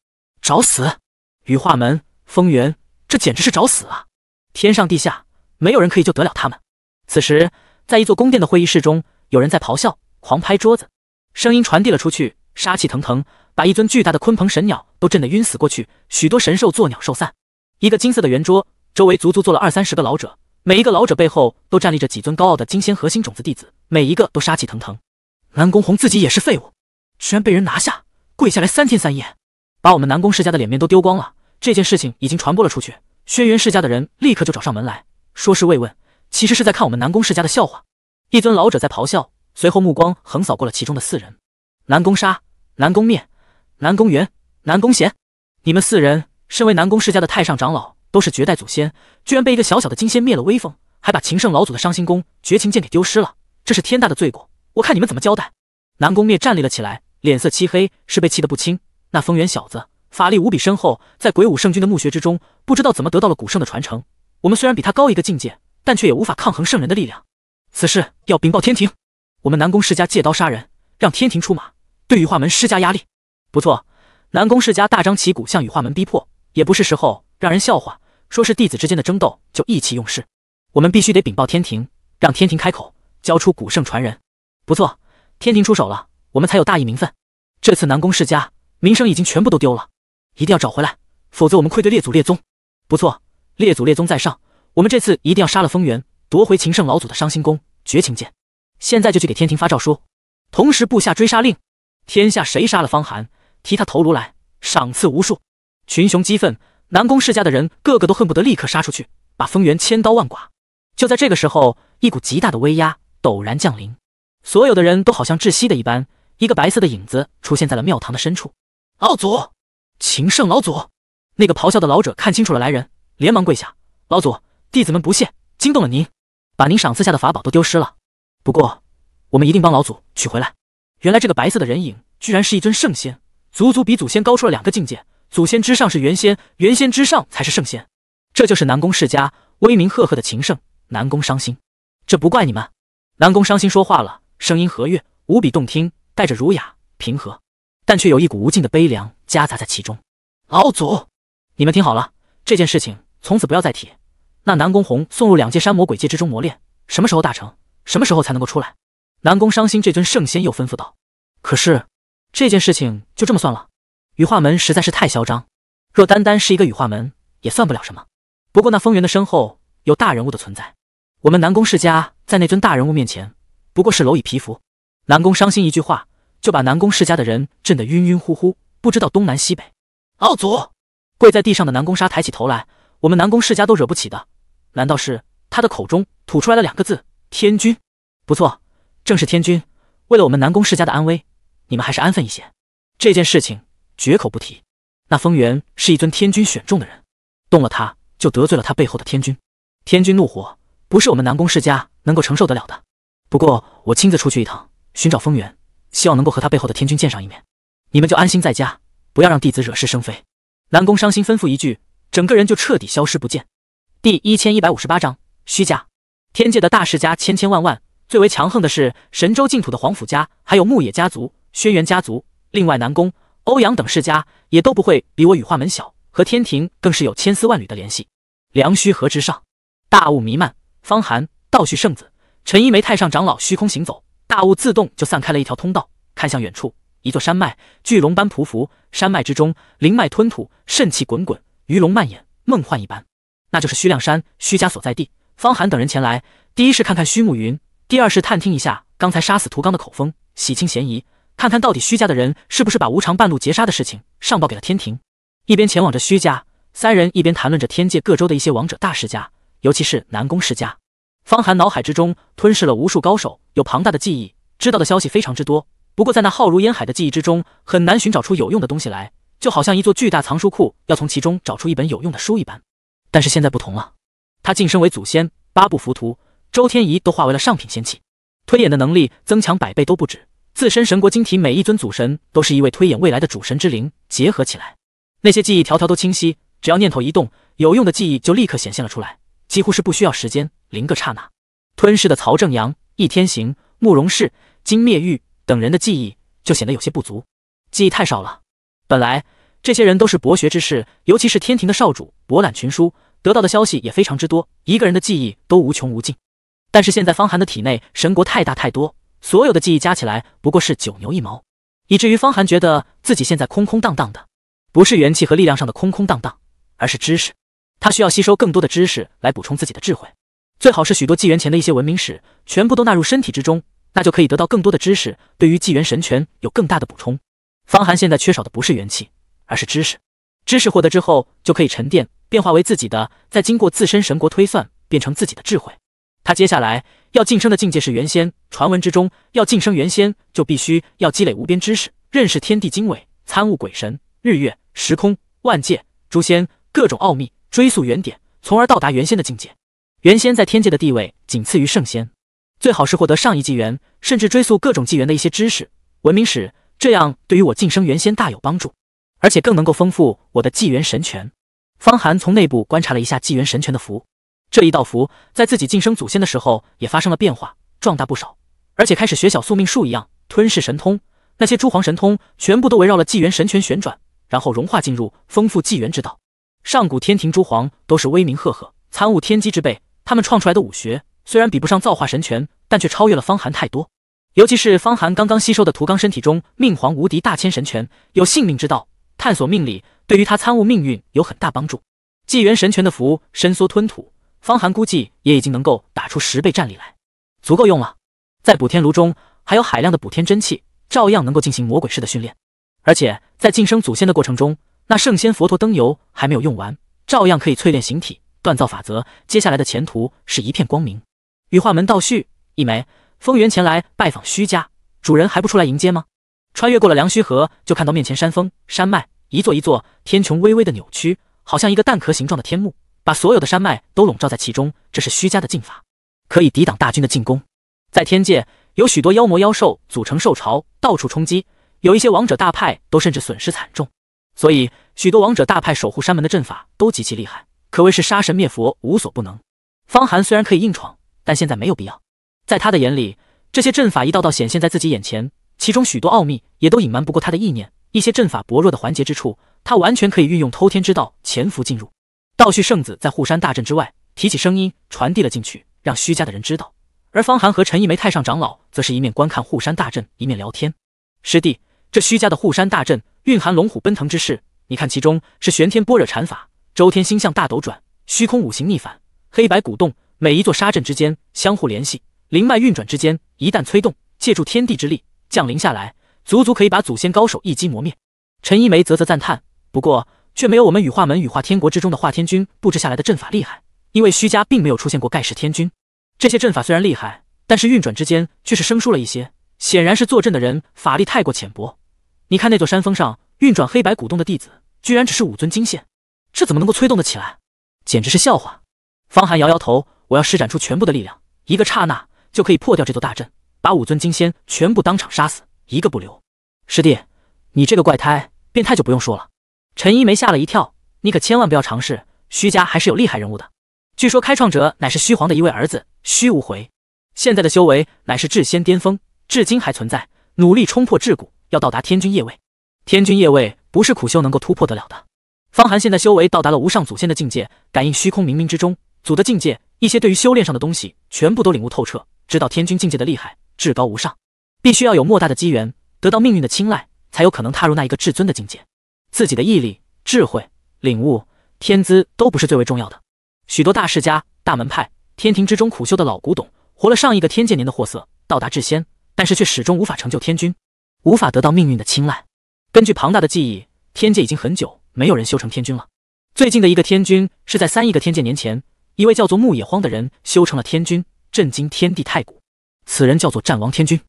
找死！羽化门、风元，这简直是找死啊！天上地下。没有人可以救得了他们。此时，在一座宫殿的会议室中，有人在咆哮，狂拍桌子，声音传递了出去，杀气腾腾，把一尊巨大的鲲鹏神鸟都震得晕死过去。许多神兽作鸟兽散。一个金色的圆桌，周围足足坐了二三十个老者，每一个老者背后都站立着几尊高傲的金仙核心种子弟子，每一个都杀气腾腾。南宫红自己也是废物，居然被人拿下，跪下来三天三夜，把我们南宫世家的脸面都丢光了。这件事情已经传播了出去，轩辕世家的人立刻就找上门来。说是慰问，其实是在看我们南宫世家的笑话。一尊老者在咆哮，随后目光横扫过了其中的四人：南宫杀、南宫灭、南宫元、南宫贤。你们四人身为南宫世家的太上长老，都是绝代祖先，居然被一个小小的金仙灭了威风，还把秦圣老祖的伤心弓、绝情剑给丢失了，这是天大的罪过！我看你们怎么交代？南宫灭站立了起来，脸色漆黑，是被气得不轻。那风元小子法力无比深厚，在鬼武圣君的墓穴之中，不知道怎么得到了古圣的传承。我们虽然比他高一个境界，但却也无法抗衡圣人的力量。此事要禀报天庭，我们南宫世家借刀杀人，让天庭出马，对羽化门施加压力。不错，南宫世家大张旗鼓向羽化门逼迫，也不是时候让人笑话，说是弟子之间的争斗就意气用事。我们必须得禀报天庭，让天庭开口交出古圣传人。不错，天庭出手了，我们才有大义名分。这次南宫世家名声已经全部都丢了，一定要找回来，否则我们愧对列祖列宗。不错。列祖列宗在上，我们这次一定要杀了风元，夺回秦圣老祖的伤心宫绝情剑。现在就去给天庭发诏书，同时布下追杀令。天下谁杀了方寒，提他头颅来，赏赐无数。群雄激愤，南宫世家的人个个都恨不得立刻杀出去，把风元千刀万剐。就在这个时候，一股极大的威压陡然降临，所有的人都好像窒息的一般。一个白色的影子出现在了庙堂的深处。老祖，秦圣老祖，那个咆哮的老者看清楚了来人。连忙跪下，老祖，弟子们不谢，惊动了您，把您赏赐下的法宝都丢失了。不过，我们一定帮老祖取回来。原来这个白色的人影，居然是一尊圣仙，足足比祖先高出了两个境界。祖先之上是元仙，元仙之上才是圣仙。这就是南宫世家威名赫赫的秦圣南宫伤心。这不怪你们。南宫伤心说话了，声音和悦，无比动听，带着儒雅平和，但却有一股无尽的悲凉夹杂在其中。老祖，你们听好了。这件事情从此不要再提。那南宫宏送入两界山魔鬼界之中磨练，什么时候大成，什么时候才能够出来？南宫伤心这尊圣仙又吩咐道：“可是这件事情就这么算了？羽化门实在是太嚣张，若单单是一个羽化门也算不了什么。不过那风源的身后有大人物的存在，我们南宫世家在那尊大人物面前不过是蝼蚁皮肤。”南宫伤心一句话就把南宫世家的人震得晕晕乎乎，不知道东南西北。奥祖。跪在地上的南宫沙抬起头来，我们南宫世家都惹不起的，难道是他的口中吐出来了两个字？天君，不错，正是天君。为了我们南宫世家的安危，你们还是安分一些，这件事情绝口不提。那风源是一尊天君选中的人，动了他就得罪了他背后的天君，天君怒火不是我们南宫世家能够承受得了的。不过我亲自出去一趟寻找风源，希望能够和他背后的天君见上一面。你们就安心在家，不要让弟子惹是生非。南宫伤心，吩咐一句，整个人就彻底消失不见。第一千一百五十八章虚假。天界的大世家千千万万，最为强横的是神州净土的皇甫家，还有牧野家族、轩辕家族，另外南宫、欧阳等世家也都不会比我羽化门小，和天庭更是有千丝万缕的联系。良虚河之上，大雾弥漫，方寒、道序圣子、陈一梅、太上长老虚空行走，大雾自动就散开了一条通道，看向远处。一座山脉，巨龙般匍匐。山脉之中，灵脉吞吐，圣气滚滚，鱼龙蔓延，梦幻一般。那就是虚亮山，虚家所在地。方寒等人前来，第一是看看虚慕云，第二是探听一下刚才杀死屠刚的口风，洗清嫌疑，看看到底虚家的人是不是把无常半路劫杀的事情上报给了天庭。一边前往着虚家，三人一边谈论着天界各州的一些王者大世家，尤其是南宫世家。方寒脑海之中吞噬了无数高手，有庞大的记忆，知道的消息非常之多。不过，在那浩如烟海的记忆之中，很难寻找出有用的东西来，就好像一座巨大藏书库，要从其中找出一本有用的书一般。但是现在不同了，他晋升为祖先八部浮屠，周天仪都化为了上品仙器，推演的能力增强百倍都不止。自身神国晶体，每一尊祖神都是一位推演未来的主神之灵结合起来，那些记忆条条都清晰，只要念头一动，有用的记忆就立刻显现了出来，几乎是不需要时间，零个刹那。吞噬的曹正阳、易天行、慕容氏、金灭玉。等人的记忆就显得有些不足，记忆太少了。本来这些人都是博学之士，尤其是天庭的少主，博览群书，得到的消息也非常之多，一个人的记忆都无穷无尽。但是现在方寒的体内神国太大太多，所有的记忆加起来不过是九牛一毛，以至于方寒觉得自己现在空空荡荡的，不是元气和力量上的空空荡荡，而是知识。他需要吸收更多的知识来补充自己的智慧，最好是许多纪元前的一些文明史，全部都纳入身体之中。那就可以得到更多的知识，对于纪元神权有更大的补充。方寒现在缺少的不是元气，而是知识。知识获得之后，就可以沉淀，变化为自己的。再经过自身神国推算，变成自己的智慧。他接下来要晋升的境界是元仙。传闻之中，要晋升元仙，就必须要积累无边知识，认识天地经纬，参悟鬼神、日月、时空、万界、诸仙各种奥秘，追溯原点，从而到达元仙的境界。元仙在天界的地位仅次于圣仙。最好是获得上一纪元，甚至追溯各种纪元的一些知识、文明史，这样对于我晋升原先大有帮助，而且更能够丰富我的纪元神权。方寒从内部观察了一下纪元神权的符，这一道符在自己晋升祖先的时候也发生了变化，壮大不少，而且开始学小宿命术一样吞噬神通。那些诸皇神通全部都围绕了纪元神权旋转，然后融化进入，丰富纪元之道。上古天庭诸皇都是威名赫赫、参悟天机之辈，他们创出来的武学。虽然比不上造化神拳，但却超越了方寒太多。尤其是方寒刚刚吸收的屠刚身体中命皇无敌大千神拳，有性命之道探索命理，对于他参悟命运有很大帮助。纪元神拳的符伸缩吞吐，方寒估计也已经能够打出十倍战力来，足够用了。在补天炉中还有海量的补天真气，照样能够进行魔鬼式的训练。而且在晋升祖先的过程中，那圣仙佛陀灯油还没有用完，照样可以淬炼形体、锻造法则。接下来的前途是一片光明。羽化门道序，一枚，风源前来拜访虚家，主人还不出来迎接吗？穿越过了凉虚河，就看到面前山峰山脉一座一座，天穹微微的扭曲，好像一个蛋壳形状的天幕，把所有的山脉都笼罩在其中。这是虚家的阵法，可以抵挡大军的进攻。在天界，有许多妖魔妖兽组成兽潮，到处冲击，有一些王者大派都甚至损失惨重，所以许多王者大派守护山门的阵法都极其厉害，可谓是杀神灭佛无所不能。方寒虽然可以硬闯。但现在没有必要，在他的眼里，这些阵法一道道显现在自己眼前，其中许多奥秘也都隐瞒不过他的意念。一些阵法薄弱的环节之处，他完全可以运用偷天之道潜伏进入。道旭圣子在护山大阵之外，提起声音传递了进去，让虚家的人知道。而方寒和陈逸梅太上长老则是一面观看护山大阵，一面聊天。师弟，这虚家的护山大阵蕴含龙虎奔腾之势，你看其中是玄天般若禅法，周天星象大斗转，虚空五行逆反，黑白古动。每一座沙阵之间相互联系，灵脉运转之间，一旦催动，借助天地之力降临下来，足足可以把祖先高手一击磨灭。陈一梅啧啧赞叹，不过却没有我们羽化门羽化天国之中的华天君布置下来的阵法厉害，因为虚家并没有出现过盖世天君。这些阵法虽然厉害，但是运转之间却是生疏了一些，显然是坐镇的人法力太过浅薄。你看那座山峰上运转黑白古洞的弟子，居然只是五尊金仙，这怎么能够催动得起来？简直是笑话！方寒摇摇头：“我要施展出全部的力量，一个刹那就可以破掉这座大阵，把五尊金仙全部当场杀死，一个不留。”师弟，你这个怪胎、变态就不用说了。陈一梅吓了一跳：“你可千万不要尝试。虚家还是有厉害人物的，据说开创者乃是虚皇的一位儿子，虚无回。现在的修为乃是至仙巅峰，至今还存在，努力冲破桎梏，要到达天君夜位。天君夜位不是苦修能够突破得了的。方寒现在修为到达了无上祖先的境界，感应虚空冥冥之中。”祖的境界，一些对于修炼上的东西全部都领悟透彻，知道天君境界的厉害，至高无上，必须要有莫大的机缘，得到命运的青睐，才有可能踏入那一个至尊的境界。自己的毅力、智慧、领悟、天资都不是最为重要的。许多大世家、大门派、天庭之中苦修的老古董，活了上亿个天界年的货色，到达至仙，但是却始终无法成就天君，无法得到命运的青睐。根据庞大的记忆，天界已经很久没有人修成天君了。最近的一个天君是在三亿个天界年前。一位叫做木野荒的人修成了天君，震惊天地太古。此人叫做战王天君，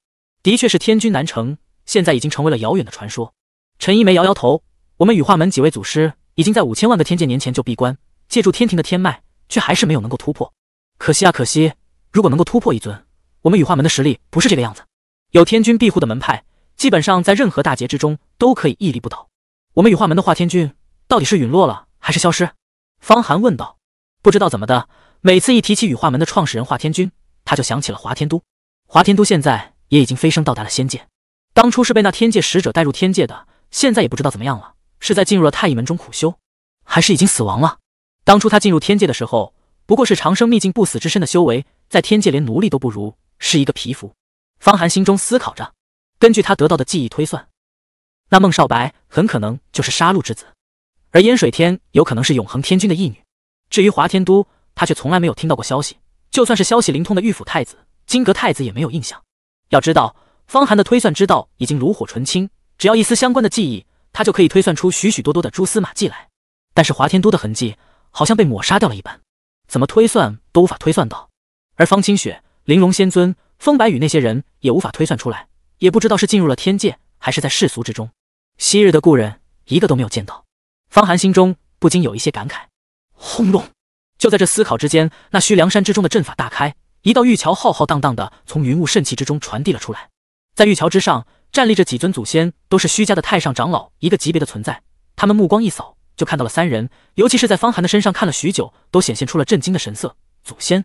的确是天君难成，现在已经成为了遥远的传说。陈一梅摇摇头：“我们羽化门几位祖师已经在五千万个天界年前就闭关，借助天庭的天脉，却还是没有能够突破。可惜啊，可惜！如果能够突破一尊，我们羽化门的实力不是这个样子。有天君庇护的门派，基本上在任何大劫之中都可以屹立不倒。我们羽化门的化天君到底是陨落了，还是消失？”方寒问道。不知道怎么的，每次一提起羽化门的创始人华天君，他就想起了华天都。华天都现在也已经飞升到达了仙界，当初是被那天界使者带入天界的，现在也不知道怎么样了，是在进入了太乙门中苦修，还是已经死亡了？当初他进入天界的时候，不过是长生秘境不死之身的修为，在天界连奴隶都不如，是一个皮肤。方寒心中思考着，根据他得到的记忆推算，那孟少白很可能就是杀戮之子，而燕水天有可能是永恒天君的义女。至于华天都，他却从来没有听到过消息。就算是消息灵通的玉府太子、金阁太子，也没有印象。要知道，方寒的推算之道已经炉火纯青，只要一丝相关的记忆，他就可以推算出许许多多的蛛丝马迹来。但是华天都的痕迹，好像被抹杀掉了一般，怎么推算都无法推算到。而方清雪、玲珑仙尊、风白羽那些人，也无法推算出来，也不知道是进入了天界，还是在世俗之中。昔日的故人，一个都没有见到。方寒心中不禁有一些感慨。轰隆！就在这思考之间，那虚梁山之中的阵法大开，一道玉桥浩浩荡荡的从云雾圣气之中传递了出来。在玉桥之上站立着几尊祖先，都是虚家的太上长老，一个级别的存在。他们目光一扫，就看到了三人，尤其是在方寒的身上看了许久，都显现出了震惊的神色。祖先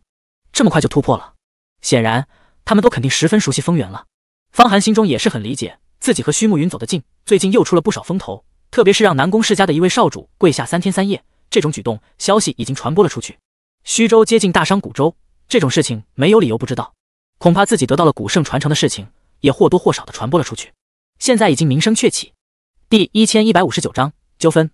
这么快就突破了，显然他们都肯定十分熟悉风源了。方寒心中也是很理解，自己和虚慕云走得近，最近又出了不少风头，特别是让南宫世家的一位少主跪下三天三夜。这种举动，消息已经传播了出去。徐州接近大商古州，这种事情没有理由不知道。恐怕自己得到了古圣传承的事情，也或多或少的传播了出去。现在已经名声鹊起。第一千一百五十九章纠纷。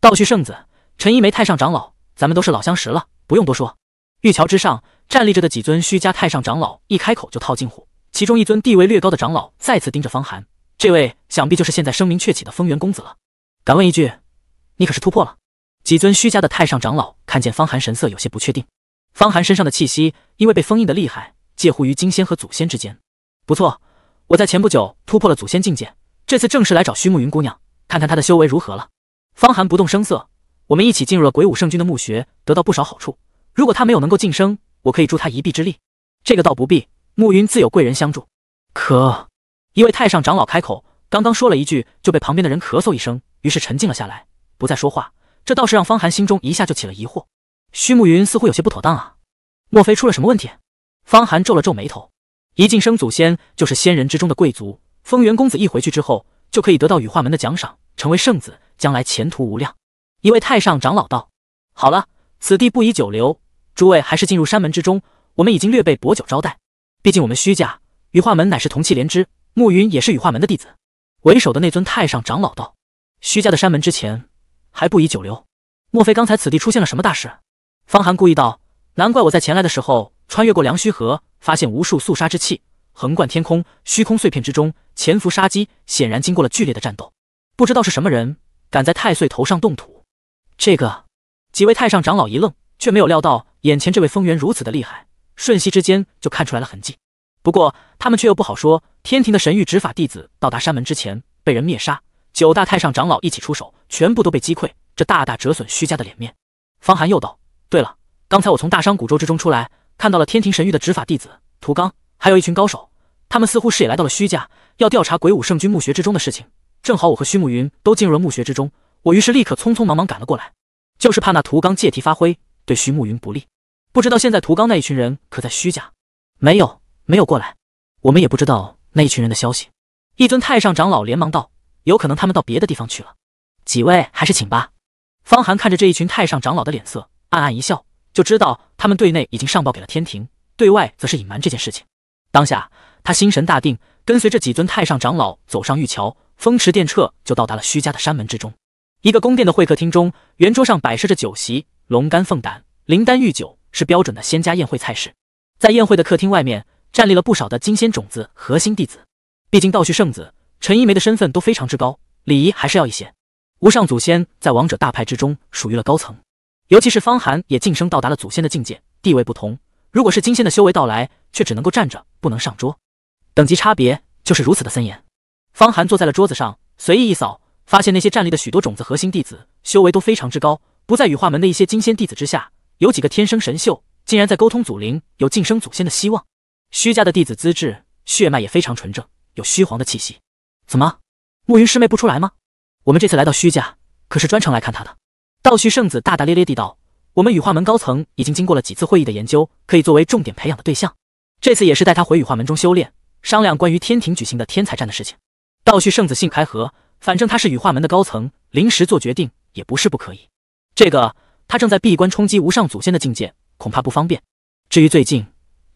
道叙圣子，陈一梅，太上长老，咱们都是老相识了，不用多说。玉桥之上站立着的几尊虚家太上长老，一开口就套近乎。其中一尊地位略高的长老再次盯着方寒，这位想必就是现在声名鹊起的风源公子了。敢问一句，你可是突破了？几尊虚家的太上长老看见方寒神色有些不确定，方寒身上的气息因为被封印的厉害，介乎于金仙和祖先之间。不错，我在前不久突破了祖先境界，这次正式来找虚木云姑娘，看看她的修为如何了。方寒不动声色，我们一起进入了鬼武圣君的墓穴，得到不少好处。如果他没有能够晋升，我可以助他一臂之力。这个倒不必，暮云自有贵人相助。可一位太上长老开口，刚刚说了一句，就被旁边的人咳嗽一声，于是沉静了下来，不再说话。这倒是让方寒心中一下就起了疑惑，虚暮云似乎有些不妥当啊，莫非出了什么问题？方寒皱了皱眉头，一晋升祖先就是仙人之中的贵族，风元公子一回去之后就可以得到羽化门的奖赏，成为圣子，将来前途无量。一位太上长老道：“好了，此地不宜久留，诸位还是进入山门之中，我们已经略备薄酒招待，毕竟我们虚家羽化门乃是同气连枝，暮云也是羽化门的弟子。”为首的那尊太上长老道：“虚家的山门之前。”还不宜久留，莫非刚才此地出现了什么大事？方寒故意道：“难怪我在前来的时候穿越过梁虚河，发现无数肃杀之气横贯天空，虚空碎片之中潜伏杀机，显然经过了剧烈的战斗。不知道是什么人敢在太岁头上动土？”这个几位太上长老一愣，却没有料到眼前这位风源如此的厉害，瞬息之间就看出来了痕迹。不过他们却又不好说，天庭的神域执法弟子到达山门之前被人灭杀。九大太上长老一起出手，全部都被击溃，这大大折损虚家的脸面。方寒又道：“对了，刚才我从大商古州之中出来，看到了天庭神域的执法弟子屠刚，还有一群高手，他们似乎是也来到了虚家，要调查鬼武圣君墓穴之中的事情。正好我和虚慕云都进入了墓穴之中，我于是立刻匆匆忙忙赶了过来，就是怕那屠刚借题发挥，对虚慕云不利。不知道现在屠刚那一群人可在虚家？没有，没有过来，我们也不知道那一群人的消息。”一尊太上长老连忙道。有可能他们到别的地方去了，几位还是请吧。方寒看着这一群太上长老的脸色，暗暗一笑，就知道他们对内已经上报给了天庭，对外则是隐瞒这件事情。当下他心神大定，跟随着几尊太上长老走上玉桥，风驰电掣就到达了虚家的山门之中。一个宫殿的会客厅中，圆桌上摆设着酒席，龙肝凤胆、灵丹玉酒是标准的仙家宴会菜式。在宴会的客厅外面，站立了不少的金仙种子核心弟子，毕竟道虚圣子。陈一梅的身份都非常之高，礼仪还是要一些。无上祖先在王者大派之中属于了高层，尤其是方寒也晋升到达了祖先的境界，地位不同。如果是金仙的修为到来，却只能够站着不能上桌，等级差别就是如此的森严。方寒坐在了桌子上，随意一扫，发现那些站立的许多种子核心弟子，修为都非常之高，不在羽化门的一些金仙弟子之下。有几个天生神秀，竟然在沟通祖灵，有晋升祖先的希望。虚家的弟子资质血脉也非常纯正，有虚皇的气息。怎么，暮云师妹不出来吗？我们这次来到虚家，可是专程来看她的。道虚圣子大大咧咧地道：“我们羽化门高层已经经过了几次会议的研究，可以作为重点培养的对象。这次也是带他回羽化门中修炼，商量关于天庭举行的天才战的事情。”道虚圣子信开合，反正他是羽化门的高层，临时做决定也不是不可以。这个他正在闭关冲击无上祖先的境界，恐怕不方便。至于最近，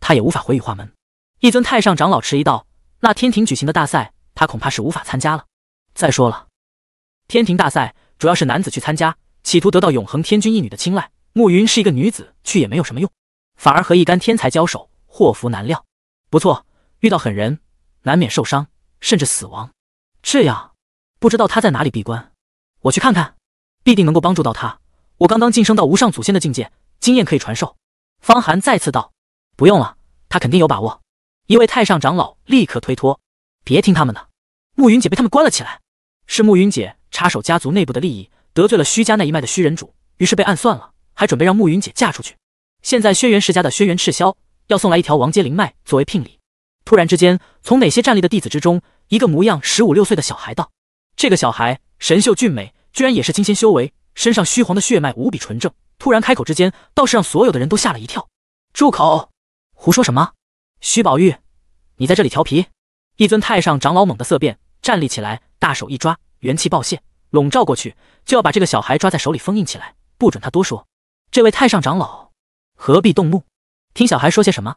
他也无法回羽化门。一尊太上长老迟疑道：“那天庭举行的大赛。”他恐怕是无法参加了。再说了，天庭大赛主要是男子去参加，企图得到永恒天君一女的青睐。慕云是一个女子，去也没有什么用，反而和一干天才交手，祸福难料。不错，遇到狠人，难免受伤，甚至死亡。这样，不知道他在哪里闭关，我去看看，必定能够帮助到他。我刚刚晋升到无上祖先的境界，经验可以传授。方寒再次道：“不用了，他肯定有把握。”一位太上长老立刻推脱。别听他们的，暮云姐被他们关了起来。是暮云姐插手家族内部的利益，得罪了虚家那一脉的虚人主，于是被暗算了，还准备让暮云姐嫁出去。现在轩辕世家的轩辕赤霄要送来一条王阶灵脉作为聘礼。突然之间，从哪些战力的弟子之中，一个模样十五六岁的小孩道：“这个小孩神秀俊美，居然也是金仙修为，身上虚黄的血脉无比纯正。”突然开口之间，倒是让所有的人都吓了一跳。“住口！胡说什么？徐宝玉，你在这里调皮！”一尊太上长老猛地色变，站立起来，大手一抓，元气爆泄，笼罩过去，就要把这个小孩抓在手里封印起来，不准他多说。这位太上长老何必动怒？听小孩说些什么？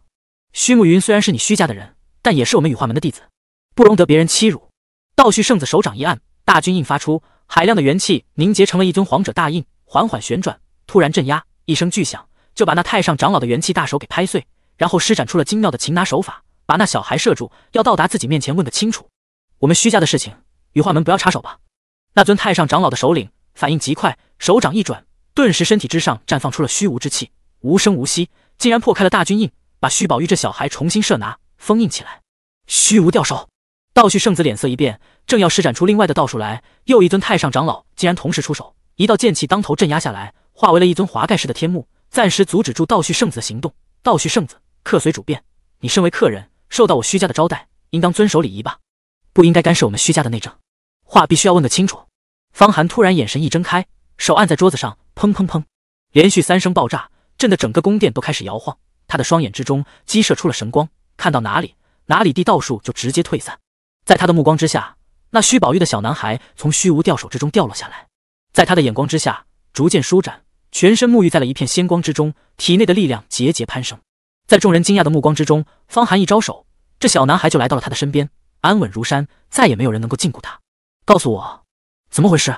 虚暮云虽然是你虚家的人，但也是我们羽化门的弟子，不容得别人欺辱。道旭圣子手掌一按，大军印发出海量的元气，凝结成了一尊皇者大印，缓缓旋转。突然镇压，一声巨响，就把那太上长老的元气大手给拍碎，然后施展出了精妙的擒拿手法。把那小孩射住，要到达自己面前问个清楚。我们虚家的事情，羽化门不要插手吧。那尊太上长老的首领反应极快，手掌一转，顿时身体之上绽放出了虚无之气，无声无息，竟然破开了大军印，把虚宝玉这小孩重新射拿封印起来。虚无掉手，道旭圣子脸色一变，正要施展出另外的道术来，又一尊太上长老竟然同时出手，一道剑气当头镇压下来，化为了一尊华盖式的天幕，暂时阻止住道旭圣子的行动。道旭圣子，客随主便，你身为客人。受到我虚家的招待，应当遵守礼仪吧，不应该干涉我们虚家的内政。话必须要问个清楚。方寒突然眼神一睁开，手按在桌子上，砰砰砰，连续三声爆炸，震得整个宫殿都开始摇晃。他的双眼之中激射出了神光，看到哪里，哪里地道术就直接退散。在他的目光之下，那虚宝玉的小男孩从虚无吊手之中掉落下来，在他的眼光之下逐渐舒展，全身沐浴在了一片仙光之中，体内的力量节节攀升。在众人惊讶的目光之中，方寒一招手，这小男孩就来到了他的身边，安稳如山，再也没有人能够禁锢他。告诉我，怎么回事？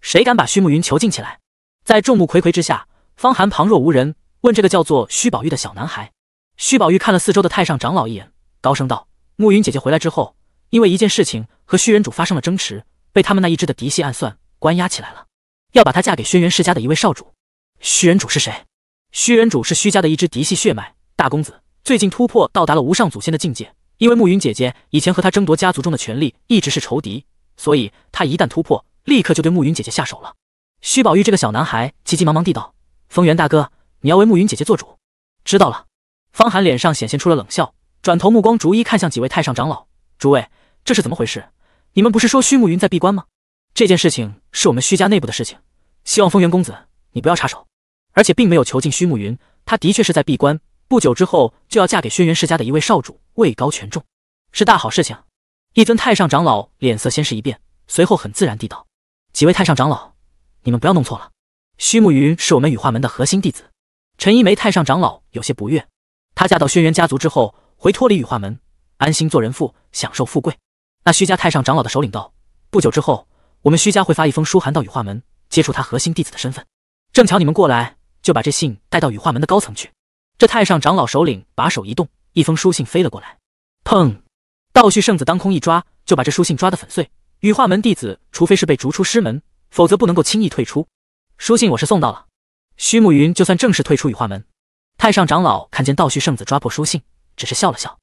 谁敢把虚暮云囚禁起来？在众目睽睽之下，方寒旁若无人，问这个叫做虚宝玉的小男孩。虚宝玉看了四周的太上长老一眼，高声道：“暮云姐姐回来之后，因为一件事情和虚人主发生了争执，被他们那一支的嫡系暗算，关押起来了，要把她嫁给轩辕世家的一位少主。”虚人主是谁？虚人主是虚家的一支嫡系血脉。大公子最近突破，到达了无上祖先的境界。因为暮云姐姐以前和他争夺家族中的权力，一直是仇敌，所以他一旦突破，立刻就对暮云姐姐下手了。虚宝玉这个小男孩急急忙忙地道：“风元大哥，你要为暮云姐姐做主。”知道了。方寒脸上显现出了冷笑，转头目光逐一看向几位太上长老：“诸位，这是怎么回事？你们不是说虚暮云在闭关吗？这件事情是我们徐家内部的事情，希望风元公子你不要插手。而且并没有囚禁虚暮云，他的确是在闭关。”不久之后就要嫁给轩辕世家的一位少主，位高权重，是大好事情。一尊太上长老脸色先是一变，随后很自然地道：“几位太上长老，你们不要弄错了。虚木云是我们羽化门的核心弟子。”陈一梅太上长老有些不悦：“她嫁到轩辕家族之后，会脱离羽化门，安心做人妇，享受富贵。”那徐家太上长老的首领道：“不久之后，我们徐家会发一封书函到羽化门，接触他核心弟子的身份。正巧你们过来，就把这信带到羽化门的高层去。”这太上长老首领把手一动，一封书信飞了过来，砰！道虚圣子当空一抓，就把这书信抓得粉碎。羽化门弟子，除非是被逐出师门，否则不能够轻易退出。书信我是送到了，虚暮云就算正式退出羽化门。太上长老看见道虚圣子抓破书信，只是笑了笑。